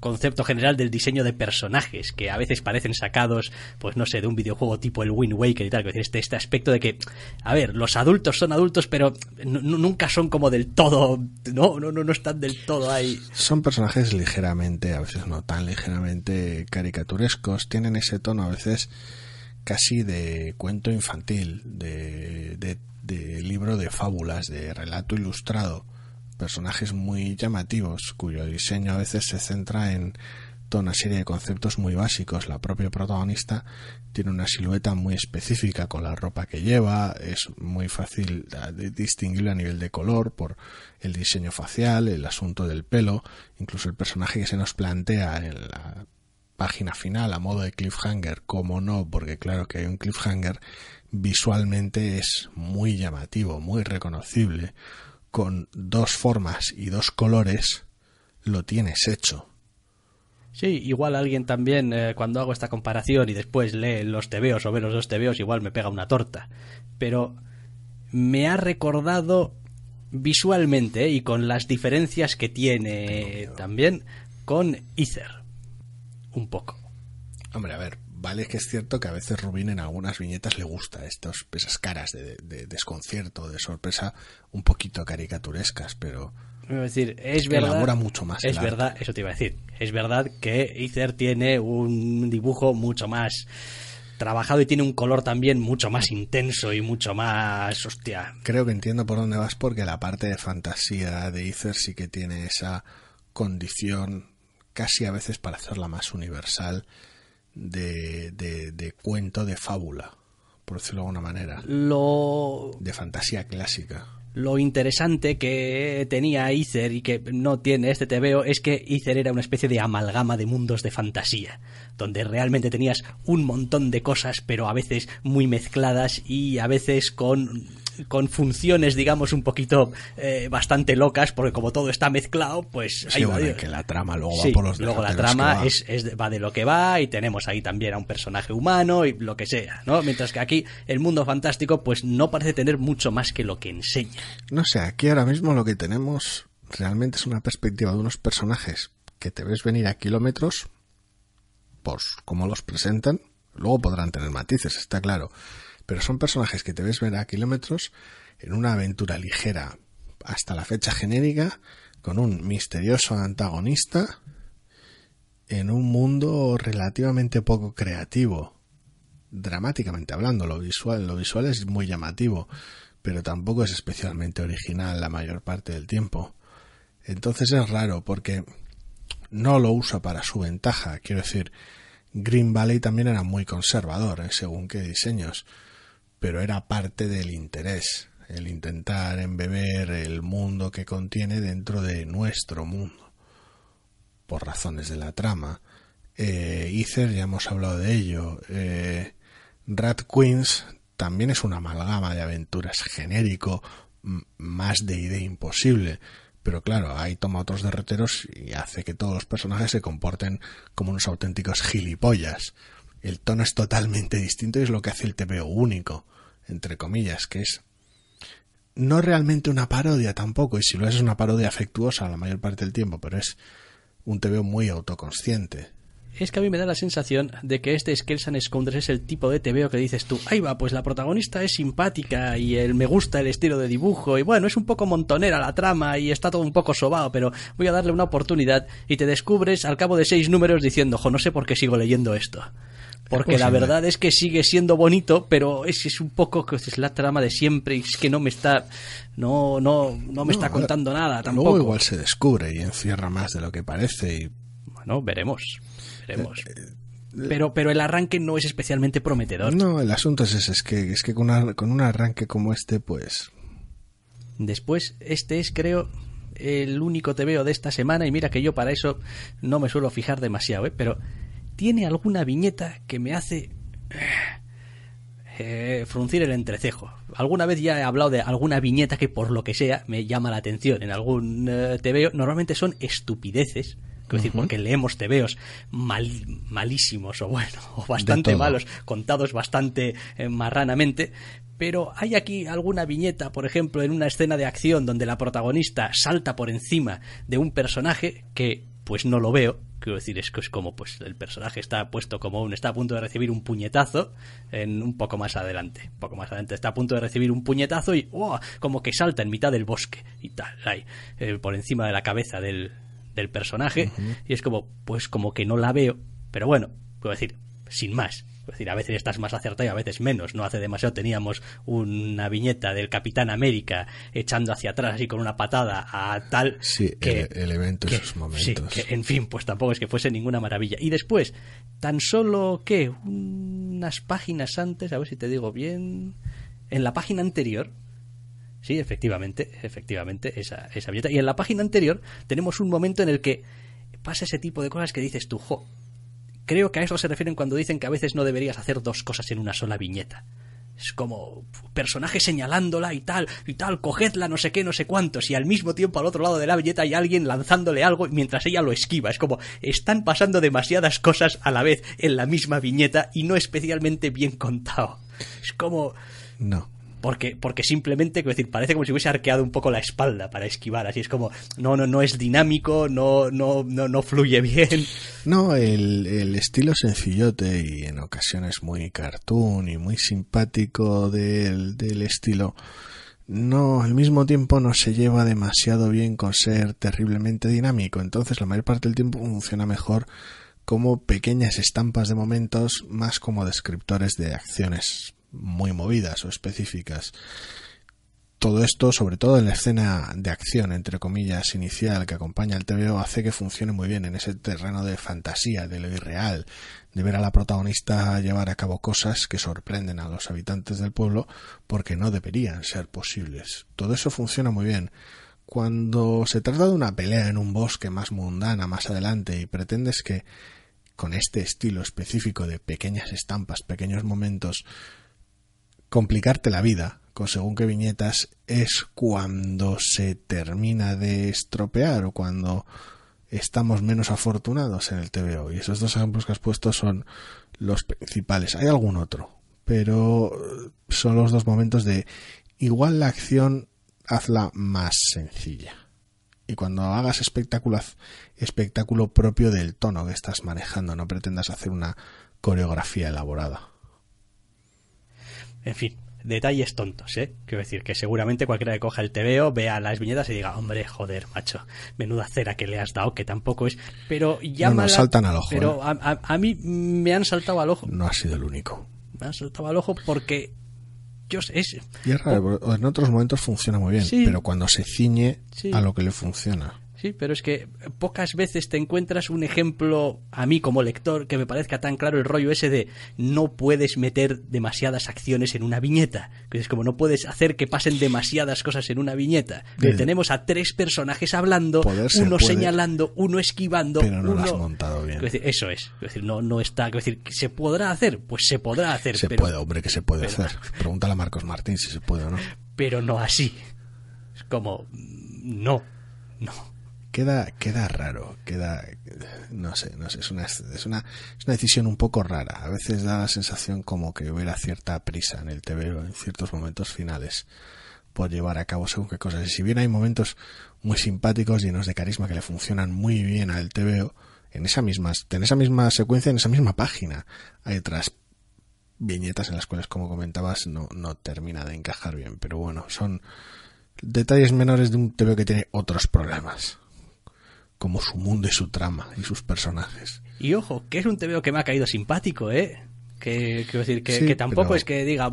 concepto general del diseño de personajes que a veces parecen sacados, pues no sé, de un videojuego tipo el Win Waker y tal, que este, este aspecto de que, a ver, los adultos son adultos, pero nunca son como del todo, no, no, no, no están del todo ahí. Son personajes ligeramente, a veces no tan ligeramente caricaturescos, tienen ese tono a veces casi de cuento infantil, de, de libro de fábulas, de relato ilustrado personajes muy llamativos, cuyo diseño a veces se centra en toda una serie de conceptos muy básicos. La propia protagonista tiene una silueta muy específica con la ropa que lleva, es muy fácil distinguirla a nivel de color por el diseño facial, el asunto del pelo, incluso el personaje que se nos plantea en la página final a modo de cliffhanger, como no, porque claro que hay un cliffhanger, visualmente es muy llamativo, muy reconocible con dos formas y dos colores, lo tienes hecho. Sí, igual alguien también, eh, cuando hago esta comparación y después lee los tebeos o ve los dos tebeos, igual me pega una torta. Pero me ha recordado visualmente eh, y con las diferencias que tiene también con Ether. Un poco. Hombre, a ver, Vale que es cierto que a veces Rubín en algunas viñetas le gusta estos, esas caras de, desconcierto, de sorpresa, un poquito caricaturescas, pero... Es decir, es verdad... mucho más. Es verdad, eso te iba a decir. Es verdad que Ether tiene un dibujo mucho más trabajado y tiene un color también mucho más intenso y mucho más hostia. Creo que entiendo por dónde vas porque la parte de fantasía de Ether sí que tiene esa condición casi a veces para hacerla más universal de, de, cuento, de fábula, por decirlo de alguna manera. Lo... De fantasía clásica lo interesante que tenía Ether y que no tiene este veo. es que Ether era una especie de amalgama de mundos de fantasía, donde realmente tenías un montón de cosas, pero a veces muy mezcladas y a veces con con funciones, digamos, un poquito eh, bastante locas, porque como todo está mezclado, pues sí, ahí va eh. que la trama luego va por los Luego la trama va de lo que va y tenemos ahí también a un personaje humano y lo que sea, ¿no? Mientras que aquí el mundo fantástico, pues no parece tener mucho más que lo que enseña. No sé, aquí ahora mismo lo que tenemos realmente es una perspectiva de unos personajes que te ves venir a kilómetros, por pues, cómo los presentan, luego podrán tener matices, está claro pero son personajes que te ves ver a kilómetros en una aventura ligera hasta la fecha genérica, con un misterioso antagonista, en un mundo relativamente poco creativo, dramáticamente hablando, lo visual, lo visual es muy llamativo, pero tampoco es especialmente original la mayor parte del tiempo. Entonces es raro porque no lo usa para su ventaja, quiero decir, Green Valley también era muy conservador, ¿eh? según qué diseños pero era parte del interés, el intentar embeber el mundo que contiene dentro de nuestro mundo. Por razones de la trama. Eh, Ether, ya hemos hablado de ello. Eh, Rat Queens también es una amalgama de aventuras genérico, más de idea imposible. Pero claro, ahí toma otros derreteros y hace que todos los personajes se comporten como unos auténticos gilipollas el tono es totalmente distinto y es lo que hace el TVO único, entre comillas, que es no realmente una parodia tampoco, y si lo es, es una parodia afectuosa la mayor parte del tiempo, pero es un TVO muy autoconsciente. Es que a mí me da la sensación de que este Skelsan and es el tipo de TVO que dices tú, ahí va, pues la protagonista es simpática y el me gusta el estilo de dibujo y bueno, es un poco montonera la trama y está todo un poco sobado, pero voy a darle una oportunidad y te descubres al cabo de seis números diciendo, jo, no sé por qué sigo leyendo esto. Porque la verdad es que sigue siendo bonito, pero es, es un poco que es la trama de siempre y es que no me está no no no me está contando nada tampoco. Luego igual se descubre y encierra más de lo que parece y bueno, veremos. Veremos. Eh, eh, pero, pero el arranque no es especialmente prometedor. No, el asunto es ese, es que, es que con, con un arranque como este, pues... Después, este es, creo, el único te veo de esta semana y mira que yo para eso no me suelo fijar demasiado, ¿eh? pero tiene alguna viñeta que me hace eh, eh, fruncir el entrecejo. Alguna vez ya he hablado de alguna viñeta que por lo que sea me llama la atención en algún eh, tebeo. Normalmente son estupideces. porque leemos tebeos mal, malísimos o bueno, o bastante malos, contados bastante marranamente, pero hay aquí alguna viñeta, por ejemplo, en una escena de acción donde la protagonista salta por encima de un personaje que pues no lo veo, Quiero decir, es, es como pues el personaje está puesto como un, está a punto de recibir un puñetazo en un poco más adelante. poco más adelante está a punto de recibir un puñetazo y ¡oh! como que salta en mitad del bosque y tal, ahí, eh, por encima de la cabeza del, del personaje. Y es como, pues como que no la veo. Pero bueno, quiero decir, sin más es decir, a veces estás más acertado y a veces menos. No hace demasiado teníamos una viñeta del Capitán América echando hacia atrás y con una patada a tal. Sí, e-, evento en esos momentos. Sí, que, en fin, pues tampoco es que fuese ninguna maravilla. Y después, tan solo que unas páginas antes, a ver si te digo bien, en la página anterior, Sí, efectivamente, efectivamente, esa, esa viñeta. Y en la página anterior tenemos un momento en el que pasa ese tipo de cosas que dices tú, jo, Creo que a eso se refieren cuando dicen que a veces no deberías hacer dos cosas en una sola viñeta. Es como personaje señalándola y tal, y tal, cogedla, no sé qué, no sé cuántos, y al mismo tiempo al otro lado de la viñeta hay alguien lanzándole algo mientras ella lo esquiva. Es como, están pasando demasiadas cosas a la vez en la misma viñeta y no especialmente bien contado. Es como... No porque, porque simplemente, quiero decir, parece como si hubiese arqueado un poco la espalda para esquivar, así es como, no, no, no es dinámico, no, no, no, no fluye bien. No, el, estilo sencillote y en ocasiones muy cartoon y muy simpático del, del estilo no, al mismo tiempo no se lleva demasiado bien con ser terriblemente dinámico. Entonces, la mayor parte del tiempo funciona mejor como pequeñas estampas de momentos más como descriptores de acciones muy movidas o específicas. Todo esto, sobre todo en la escena de acción, entre comillas, inicial que acompaña al TVO, hace que funcione muy bien en ese terreno de fantasía, de lo irreal, de ver a la protagonista llevar a cabo cosas que sorprenden a los habitantes del pueblo porque no deberían ser posibles. Todo eso funciona muy bien. Cuando se trata de una pelea en un bosque más mundana más adelante y pretendes que con este estilo específico de pequeñas estampas, pequeños momentos, complicarte la vida con según qué viñetas es cuando se termina de estropear o cuando estamos menos afortunados en el TVO. Y esos dos ejemplos que has puesto son los principales. Hay algún otro, pero son los dos momentos de igual la acción hazla más sencilla. Y cuando hagas espectáculo, espectáculo propio del tono que estás manejando, no pretendas hacer una coreografía elaborada. En fin, detalles tontos, ¿eh? Quiero decir que seguramente cualquiera que coja el TVO vea las viñetas y diga, hombre, joder, macho, menuda cera que le has dado, que tampoco es. Pero ya. No, saltan al ojo. Pero ¿eh? a, mí me han saltado al ojo. No ha sido el único. Me han saltado al ojo porque. Yo sé, es, y raro, en otros momentos funciona muy bien, pero cuando se ciñe a lo que le funciona. Sí, pero es que pocas veces te encuentras un ejemplo, a mí como lector, que me parezca tan claro el rollo ese de no puedes meter demasiadas acciones en una viñeta. es como no puedes hacer que pasen demasiadas cosas en una viñeta. tenemos a tres personajes hablando, uno señalando, uno esquivando. Pero no lo has montado bien. eso es. decir, no, no está. ¿se podrá hacer? Pues se podrá hacer. Se puede, hombre, que se puede hacer. Pregúntale a Marcos Martín si se puede o no. Pero no así. Es como. Mm, no. No queda, queda raro, queda, no sé, no sé, es una, es una, es una decisión un poco rara. A veces da la sensación como que hubiera cierta prisa en el TVO en ciertos momentos finales por llevar a cabo según qué cosas. Y si bien hay momentos muy simpáticos, llenos de carisma, que le funcionan muy bien al TVO, en esa misma, en esa misma secuencia, en esa misma página, hay otras viñetas en las cuales, como comentabas, no, no termina de encajar bien. Pero bueno, son detalles menores de un TVO que tiene otros problemas como su mundo y su trama y sus personajes. Y ojo, que es un TVO que me ha caído simpático, ¿eh? Que, decir, que, tampoco es que diga,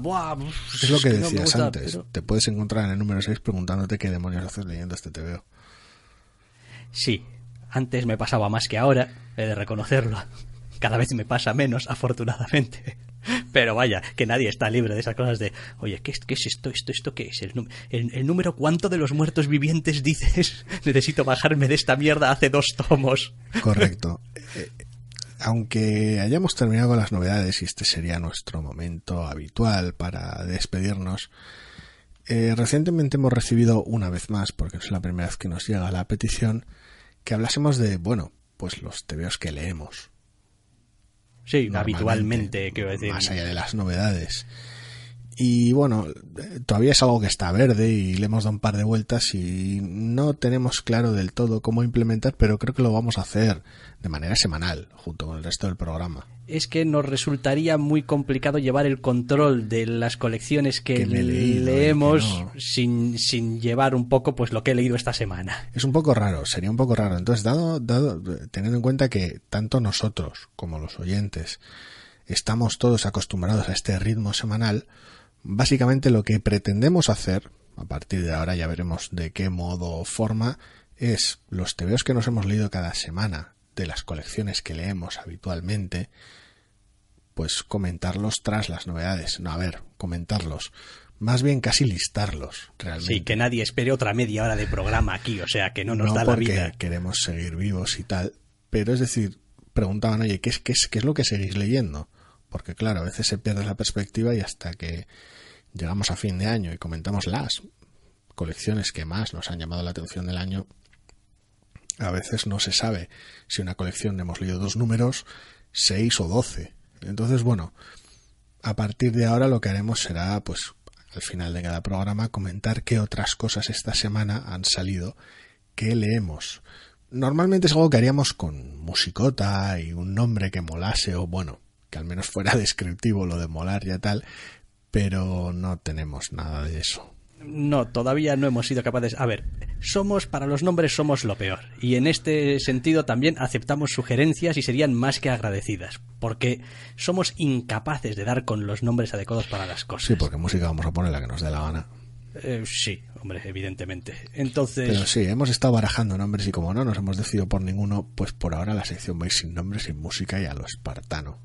Es lo que, decías antes. Te puedes encontrar en el número 6 preguntándote qué demonios haces leyendo este TVO. Sí, antes me pasaba más que ahora, he de reconocerlo. Cada vez me pasa menos, afortunadamente. Pero vaya, que nadie está libre de esas cosas de, oye, ¿qué, es esto? ¿Esto esto qué es? ¿El, número cuánto de los muertos vivientes dices? Necesito bajarme de esta mierda hace dos tomos. Correcto. Eh, aunque hayamos terminado las novedades y este sería nuestro momento habitual para despedirnos, eh, recientemente hemos recibido una vez más, porque es la primera vez que nos llega la petición, que hablásemos de, bueno, pues los tebeos que leemos Sí, habitualmente, Más allá de las novedades. Y bueno, todavía es algo que está verde y le hemos dado un par de vueltas y no tenemos claro del todo cómo implementar, pero creo que lo vamos a hacer de manera semanal, junto con el resto del programa es que nos resultaría muy complicado llevar el control de las colecciones que, eh, leemos sin, llevar un poco pues lo que he leído esta semana. Es un poco raro, sería un poco raro. Entonces, dado, teniendo en cuenta que tanto nosotros como los oyentes estamos todos acostumbrados a este ritmo semanal, básicamente lo que pretendemos hacer, a partir de ahora ya veremos de qué modo o forma, es los tebeos que nos hemos leído cada semana, de las colecciones que leemos habitualmente, pues comentarlos tras las novedades. No, a ver, comentarlos. Más bien casi listarlos, realmente. Sí, que nadie espere otra media hora de programa aquí, o sea, que no nos da la vida. queremos seguir vivos y tal. Pero es decir, preguntaban, oye, ¿qué es, qué, es, ¿qué es lo que seguís leyendo? Porque claro, a veces se pierde la perspectiva y hasta que llegamos a fin de año y comentamos las colecciones que más nos han llamado la atención del año, a veces no se sabe si una colección hemos leído dos números, seis o doce. Entonces, bueno, a partir de ahora lo que haremos será, pues, al final de cada programa, comentar qué otras cosas esta semana han salido que leemos. Normalmente es algo que haríamos con musicota y un nombre que molase o, bueno, que al menos fuera descriptivo lo de molar y tal, pero no tenemos nada de eso. No, todavía no hemos sido capaces. A ver, somos, para los nombres somos lo peor. Y en este sentido también aceptamos sugerencias y serían más que agradecidas. Porque somos incapaces de dar con los nombres adecuados para las cosas. Sí, porque música vamos a poner la que nos dé la gana. Eh, sí, hombre, evidentemente. Entonces. Pero sí, hemos estado barajando nombres y como no nos hemos decidido por ninguno, pues por ahora la sección va sin nombres, sin música y a lo espartano.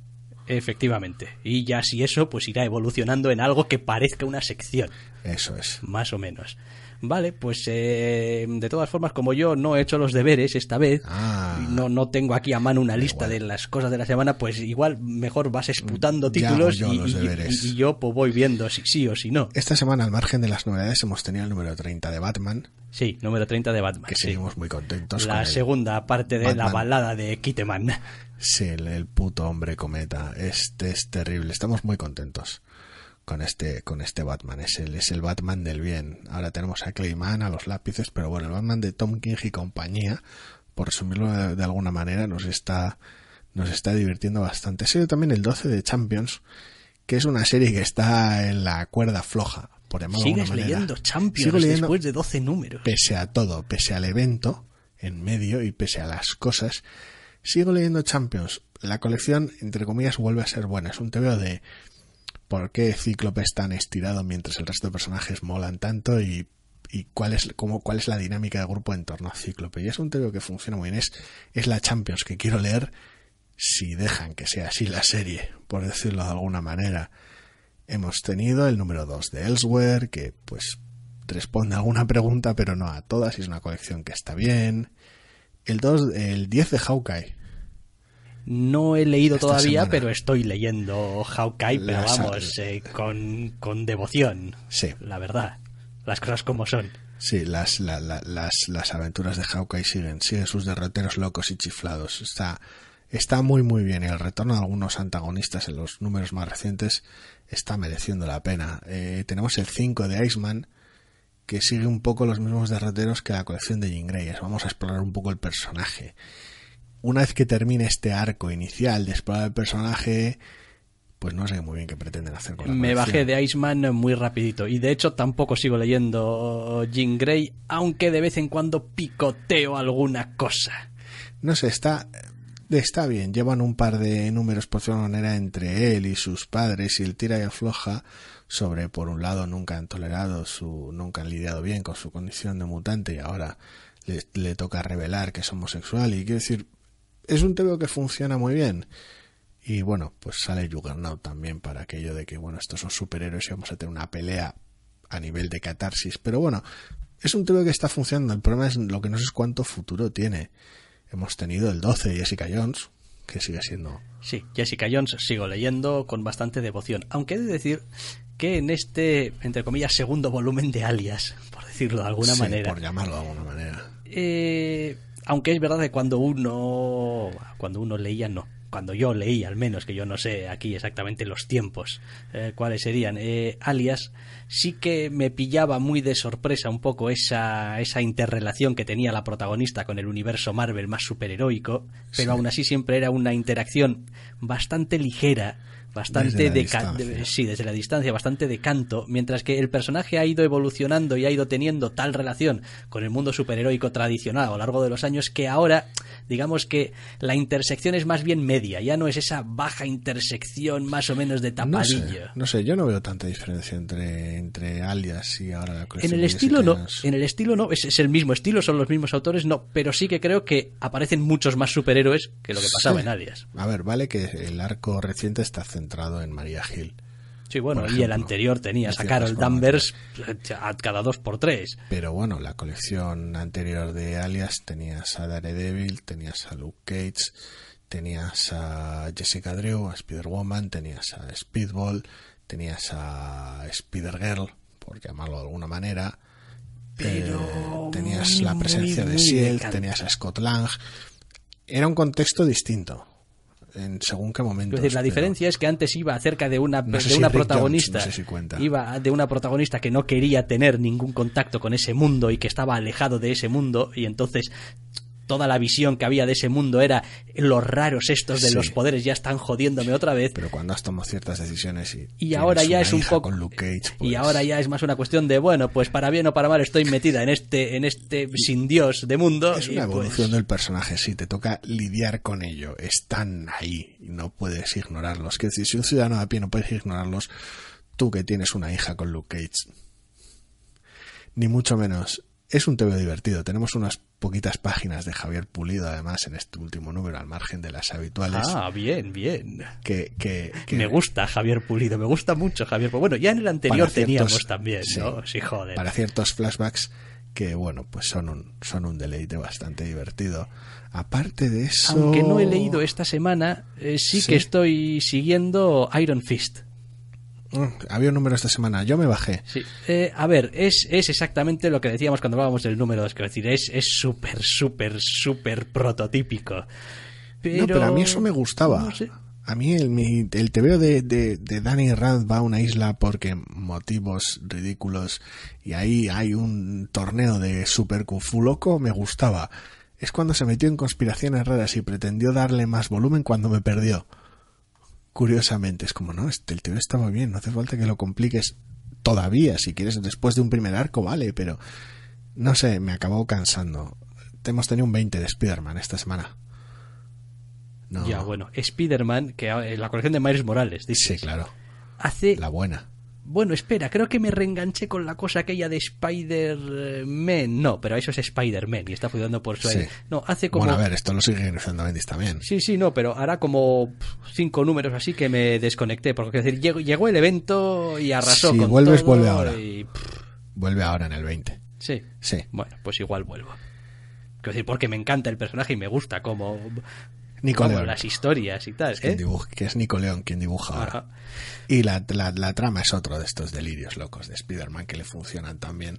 Efectivamente. Y ya si eso, pues irá evolucionando en algo que parezca una sección. Eso es. Más o menos. Vale, pues eh, de todas formas, como yo no he hecho los deberes esta vez, ah. no, no tengo aquí a mano una lista de las cosas de la semana, pues igual mejor vas exputando títulos y, yo pues, voy viendo si sí o si no. Esta semana, al margen de las novedades, hemos tenido el número 30 de Batman. Sí, número 30 de Batman. Que seguimos muy contentos. La segunda parte de la balada de Kiteman. Sí, el, puto hombre cometa. Este es terrible. Estamos muy contentos con este, con este Batman. Es el, es el Batman del bien. Ahora tenemos a Clayman, a los lápices, pero bueno, el Batman de Tom King y compañía, por resumirlo de, alguna manera, nos está, nos está divirtiendo bastante. sido también el 12 de Champions, que es una serie que está en la cuerda floja. Por Champions después de 12 números. Pese a todo, pese al evento en medio y pese a las cosas Sigo leyendo Champions. La colección, entre comillas, vuelve a ser buena. Es un tebeo de por qué Cíclope es tan estirado mientras el resto de personajes molan tanto y, cuál, es, cuál es la dinámica del grupo en torno a Cíclope. Y es un tebeo que funciona muy bien. Es, es la Champions que quiero leer si dejan que sea así la serie, por decirlo de alguna manera. Hemos tenido el número 2 de Elsewhere, que pues responde a alguna pregunta, pero no a todas, y es una colección que está bien el, 10 de Hawkeye. No he leído todavía, pero estoy leyendo Hawkeye, pero vamos, eh, con, con, devoción. Sí. La verdad. Las cosas como son. Sí, las, las, las aventuras de Hawkeye siguen, siguen sus derroteros locos y chiflados. Está, está muy, muy bien. Y el retorno de algunos antagonistas en los números más recientes está mereciendo la pena. Eh, tenemos el 5 de Iceman, que sigue un poco los mismos derroteros que la colección de Jean Grey. Vamos a explorar un poco el personaje. Una vez que termine este arco inicial de explorar el personaje, pues no sé muy bien qué pretenden hacer con la Me bajé de Iceman muy rapidito y de hecho tampoco sigo leyendo Jean Grey, aunque de vez en cuando picoteo alguna cosa. No sé, está Está bien, llevan un par de números por cierta manera entre él y sus padres y el tira y afloja sobre, por un lado, nunca han tolerado su, nunca han lidiado bien con su condición de mutante y ahora le, toca revelar que es homosexual y quiero decir, es un tema que funciona muy bien. Y bueno, pues sale Juggernaut también para aquello de que, bueno, estos son superhéroes y vamos a tener una pelea a nivel de catarsis. Pero bueno, es un tema que está funcionando. El problema es lo que no sé cuánto futuro tiene. Hemos tenido el 12 Jessica Jones, que sigue siendo. Sí, Jessica Jones sigo leyendo con bastante devoción. Aunque he de decir que en este, entre comillas, segundo volumen de Alias, por decirlo de alguna sí, manera. Por llamarlo de alguna manera. Eh, aunque es verdad que cuando uno, cuando uno leía, no. Cuando yo leía, al menos, que yo no sé aquí exactamente los tiempos, eh, cuáles serían, eh, alias, sí que me pillaba muy de sorpresa un poco esa, esa interrelación que tenía la protagonista con el universo Marvel más superheroico, pero aún así siempre era una interacción bastante ligera bastante de, canto sí, desde la distancia, bastante de canto, mientras que el personaje ha ido evolucionando y ha ido teniendo tal relación con el mundo superheroico tradicional a lo largo de los años que ahora, digamos que la intersección es más bien media, ya no es esa baja intersección más o menos de tapadillo. No sé, yo no veo tanta diferencia entre, entre Alias y ahora la En el estilo no, en el estilo no, es, el mismo estilo, son los mismos autores, no, pero sí que creo que aparecen muchos más superhéroes que lo que pasaba en Alias. A ver, vale que el arco reciente está Entrado en María Gil. Sí, bueno, y el anterior tenías a Carol Danvers eh, cada dos por tres. Pero bueno, la colección anterior de Alias tenías a Daredevil, tenías a Luke Cage, tenías a Jessica Drew, a Spider-Woman, tenías a Speedball, tenías a Spider-Girl, por llamarlo de alguna manera. Pero eh, tenías la presencia de Shield, tenías a Scott Lang. Era un contexto distinto en según momento. la diferencia es que antes iba acerca de una, de una protagonista. iba de una protagonista que no quería tener ningún contacto con ese mundo y que estaba alejado de ese mundo y entonces toda la visión que había de ese mundo era los raros estos de los poderes ya están jodiéndome otra vez. Pero cuando has tomado ciertas decisiones y, y ahora ya es un poco Cage, y pues ahora ya es más una cuestión de bueno, pues para bien o para mal estoy metida en este en este sin dios de mundo. Es una pues evolución del personaje, sí, te toca lidiar con ello, están ahí, y no puedes ignorarlos. Que si un ciudadano de a pie no puedes ignorarlos, tú que tienes una hija con Luke Cage. Ni mucho menos. Es un tema divertido. Tenemos unas poquitas páginas de Javier Pulido, además, en este último número, al margen de las habituales. Ah, bien, bien. Que, Me gusta Javier Pulido, me gusta mucho Javier Pulido. Bueno, ya en el anterior teníamos también, ¿no? Sí, joder. Para ciertos flashbacks que, bueno, pues son un, son un deleite bastante divertido. Aparte de eso. Aunque no he leído esta semana, eh, sí, que estoy siguiendo Iron Fist. Mm, había un número esta semana, yo me bajé. Eh, a ver, es, es, exactamente lo que decíamos cuando hablábamos del número 2, que decir, es súper, súper, súper prototípico. Pero... No, pero a mí eso me gustaba. A mí el, mi, el tebeo de, de, Danny Rand va a una isla porque motivos ridículos y ahí hay un torneo de super kung fu loco, me gustaba. Es cuando se metió en conspiraciones raras y pretendió darle más volumen cuando me perdió curiosamente. Es como, no, el tío estaba bien, no hace falta que lo compliques todavía. Si quieres, después de un primer arco, vale, pero no sé, me acabó cansando. Hemos tenido un 20 de Spider-Man esta semana. Ya, bueno, Spider-Man, que eh, la colección de Myers Morales, dice. Sí, claro. Hace la buena. Bueno, espera, creo que me reenganché con la cosa aquella de Spider-Man. No, pero eso es Spider-Man y está jugando por su... No, hace como... Bueno, a ver, esto lo sigue a Bendis también. Sí, sí, no, pero hará como cinco números así que me desconecté. Porque decir, llegó, el evento y arrasó si con vuelves, vuelve ahora. Vuelve ahora en el 20. Sí. Sí. Bueno, pues igual vuelvo. Quiero decir, porque me encanta el personaje y me gusta como... Nicoleón. las historias y tal. Es ¿eh? que es León quien dibuja ahora. Y la, trama es otro de estos delirios locos de Spider-Man que le funcionan también.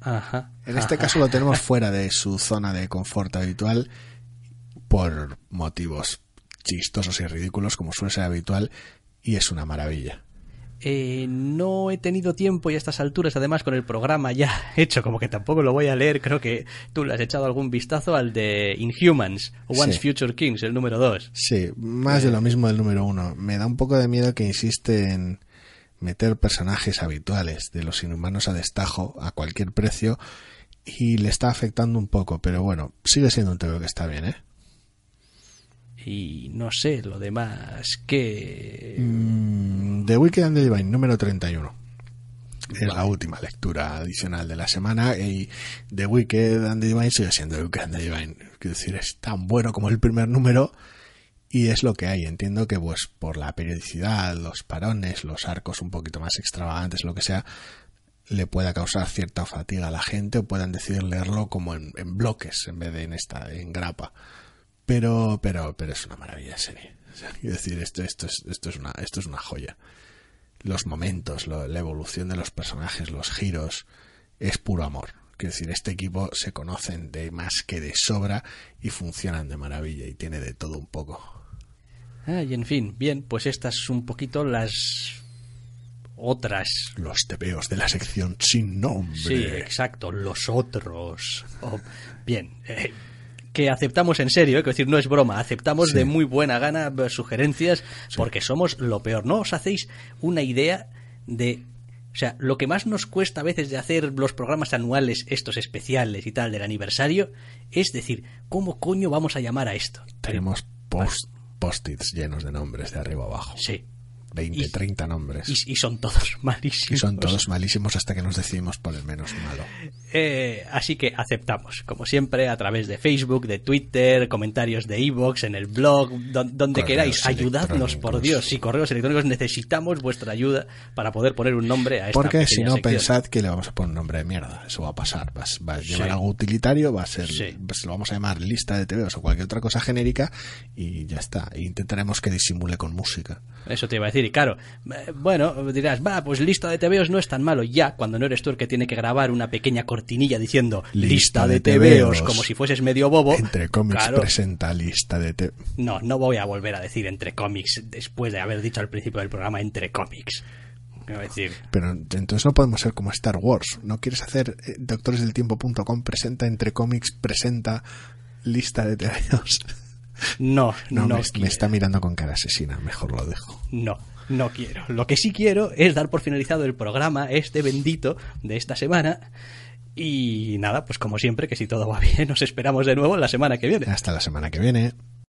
Ajá, en este caso lo tenemos fuera de su zona de confort habitual por motivos chistosos y ridículos como suele ser habitual y es una maravilla. Eh, no he tenido tiempo y a estas alturas, además con el programa ya hecho, como que tampoco lo voy a leer, creo que tú le has echado algún vistazo al de Inhumans, Once Future Kings, el número 2. Sí, más de lo mismo del número 1. Me da un poco de miedo que insiste en meter personajes habituales de los inhumanos a destajo a cualquier precio y le está afectando un poco, pero bueno, sigue siendo un tema que está bien, ¿eh? y no sé, lo demás que... Mm, The Wicked and the Divine, número 31. Es la última lectura adicional de la semana y The Wicked and the Divine sigue siendo The Wicked and the Divine. Quiero decir, es tan bueno como el primer número y es lo que hay. Entiendo que pues por la periodicidad, los parones, los arcos un poquito más extravagantes, lo que sea, le pueda causar cierta fatiga a la gente o puedan decidir leerlo como en, bloques en vez de en esta, en grapa. Pero, pero, pero es una maravilla serie y decir, esto, esto, es, esto, es una, esto es una joya. Los momentos, la evolución de los personajes, los giros, es puro amor. Quiero decir, este equipo se conocen de más que de sobra y funcionan de maravilla y tiene de todo un poco. Ah, y en fin, bien, pues estas un poquito las otras. Los tepeos de la sección sin nombre. Sí, exacto, los otros. Oh, bien, eh, que aceptamos en serio, ¿eh? que decir, no es broma, aceptamos de muy buena gana sugerencias porque somos lo peor. No os hacéis una idea de o sea, lo que más nos cuesta a veces de hacer los programas anuales, estos especiales y tal, del aniversario, es decir, ¿cómo coño vamos a llamar a esto? Tenemos post, post llenos de nombres de arriba abajo. Sí, 20, y, 30 nombres. Y, son todos malísimos. Y son todos malísimos hasta que nos decidimos por el menos malo. Eh, así que aceptamos, como siempre, a través de Facebook, de Twitter, comentarios de Evox, en el blog, donde queráis. Ayudadnos, por Dios. Y correos electrónicos necesitamos vuestra ayuda para poder poner un nombre a esta Porque si no, pensad que le vamos a poner un nombre de mierda. Eso va a pasar. Va, a llevar algo utilitario, va a ser. Pues lo vamos a llamar lista de TV o cualquier otra cosa genérica y ya está. E intentaremos que disimule con música. Eso te iba a decir y claro, eh, bueno, dirás, va, pues lista de TVOs no es tan malo. Ya, cuando no eres tú el que tiene que grabar una pequeña cortinilla diciendo lista, de, TVOs, como si fueses medio bobo. Entre cómics presenta lista de TVOs. No, no voy a volver a decir entre cómics después de haber dicho al principio del programa entre cómics. Pero entonces no podemos ser como Star Wars. ¿No quieres hacer eh, doctoresdeltiempo.com presenta entre cómics, presenta lista de TVOs? No, no, no me, me, está mirando con cara asesina, mejor lo dejo. No, no quiero. Lo que sí quiero es dar por finalizado el programa, este bendito de esta semana. Y nada, pues como siempre, que si todo va bien, nos esperamos de nuevo la semana que viene. Hasta la semana que viene.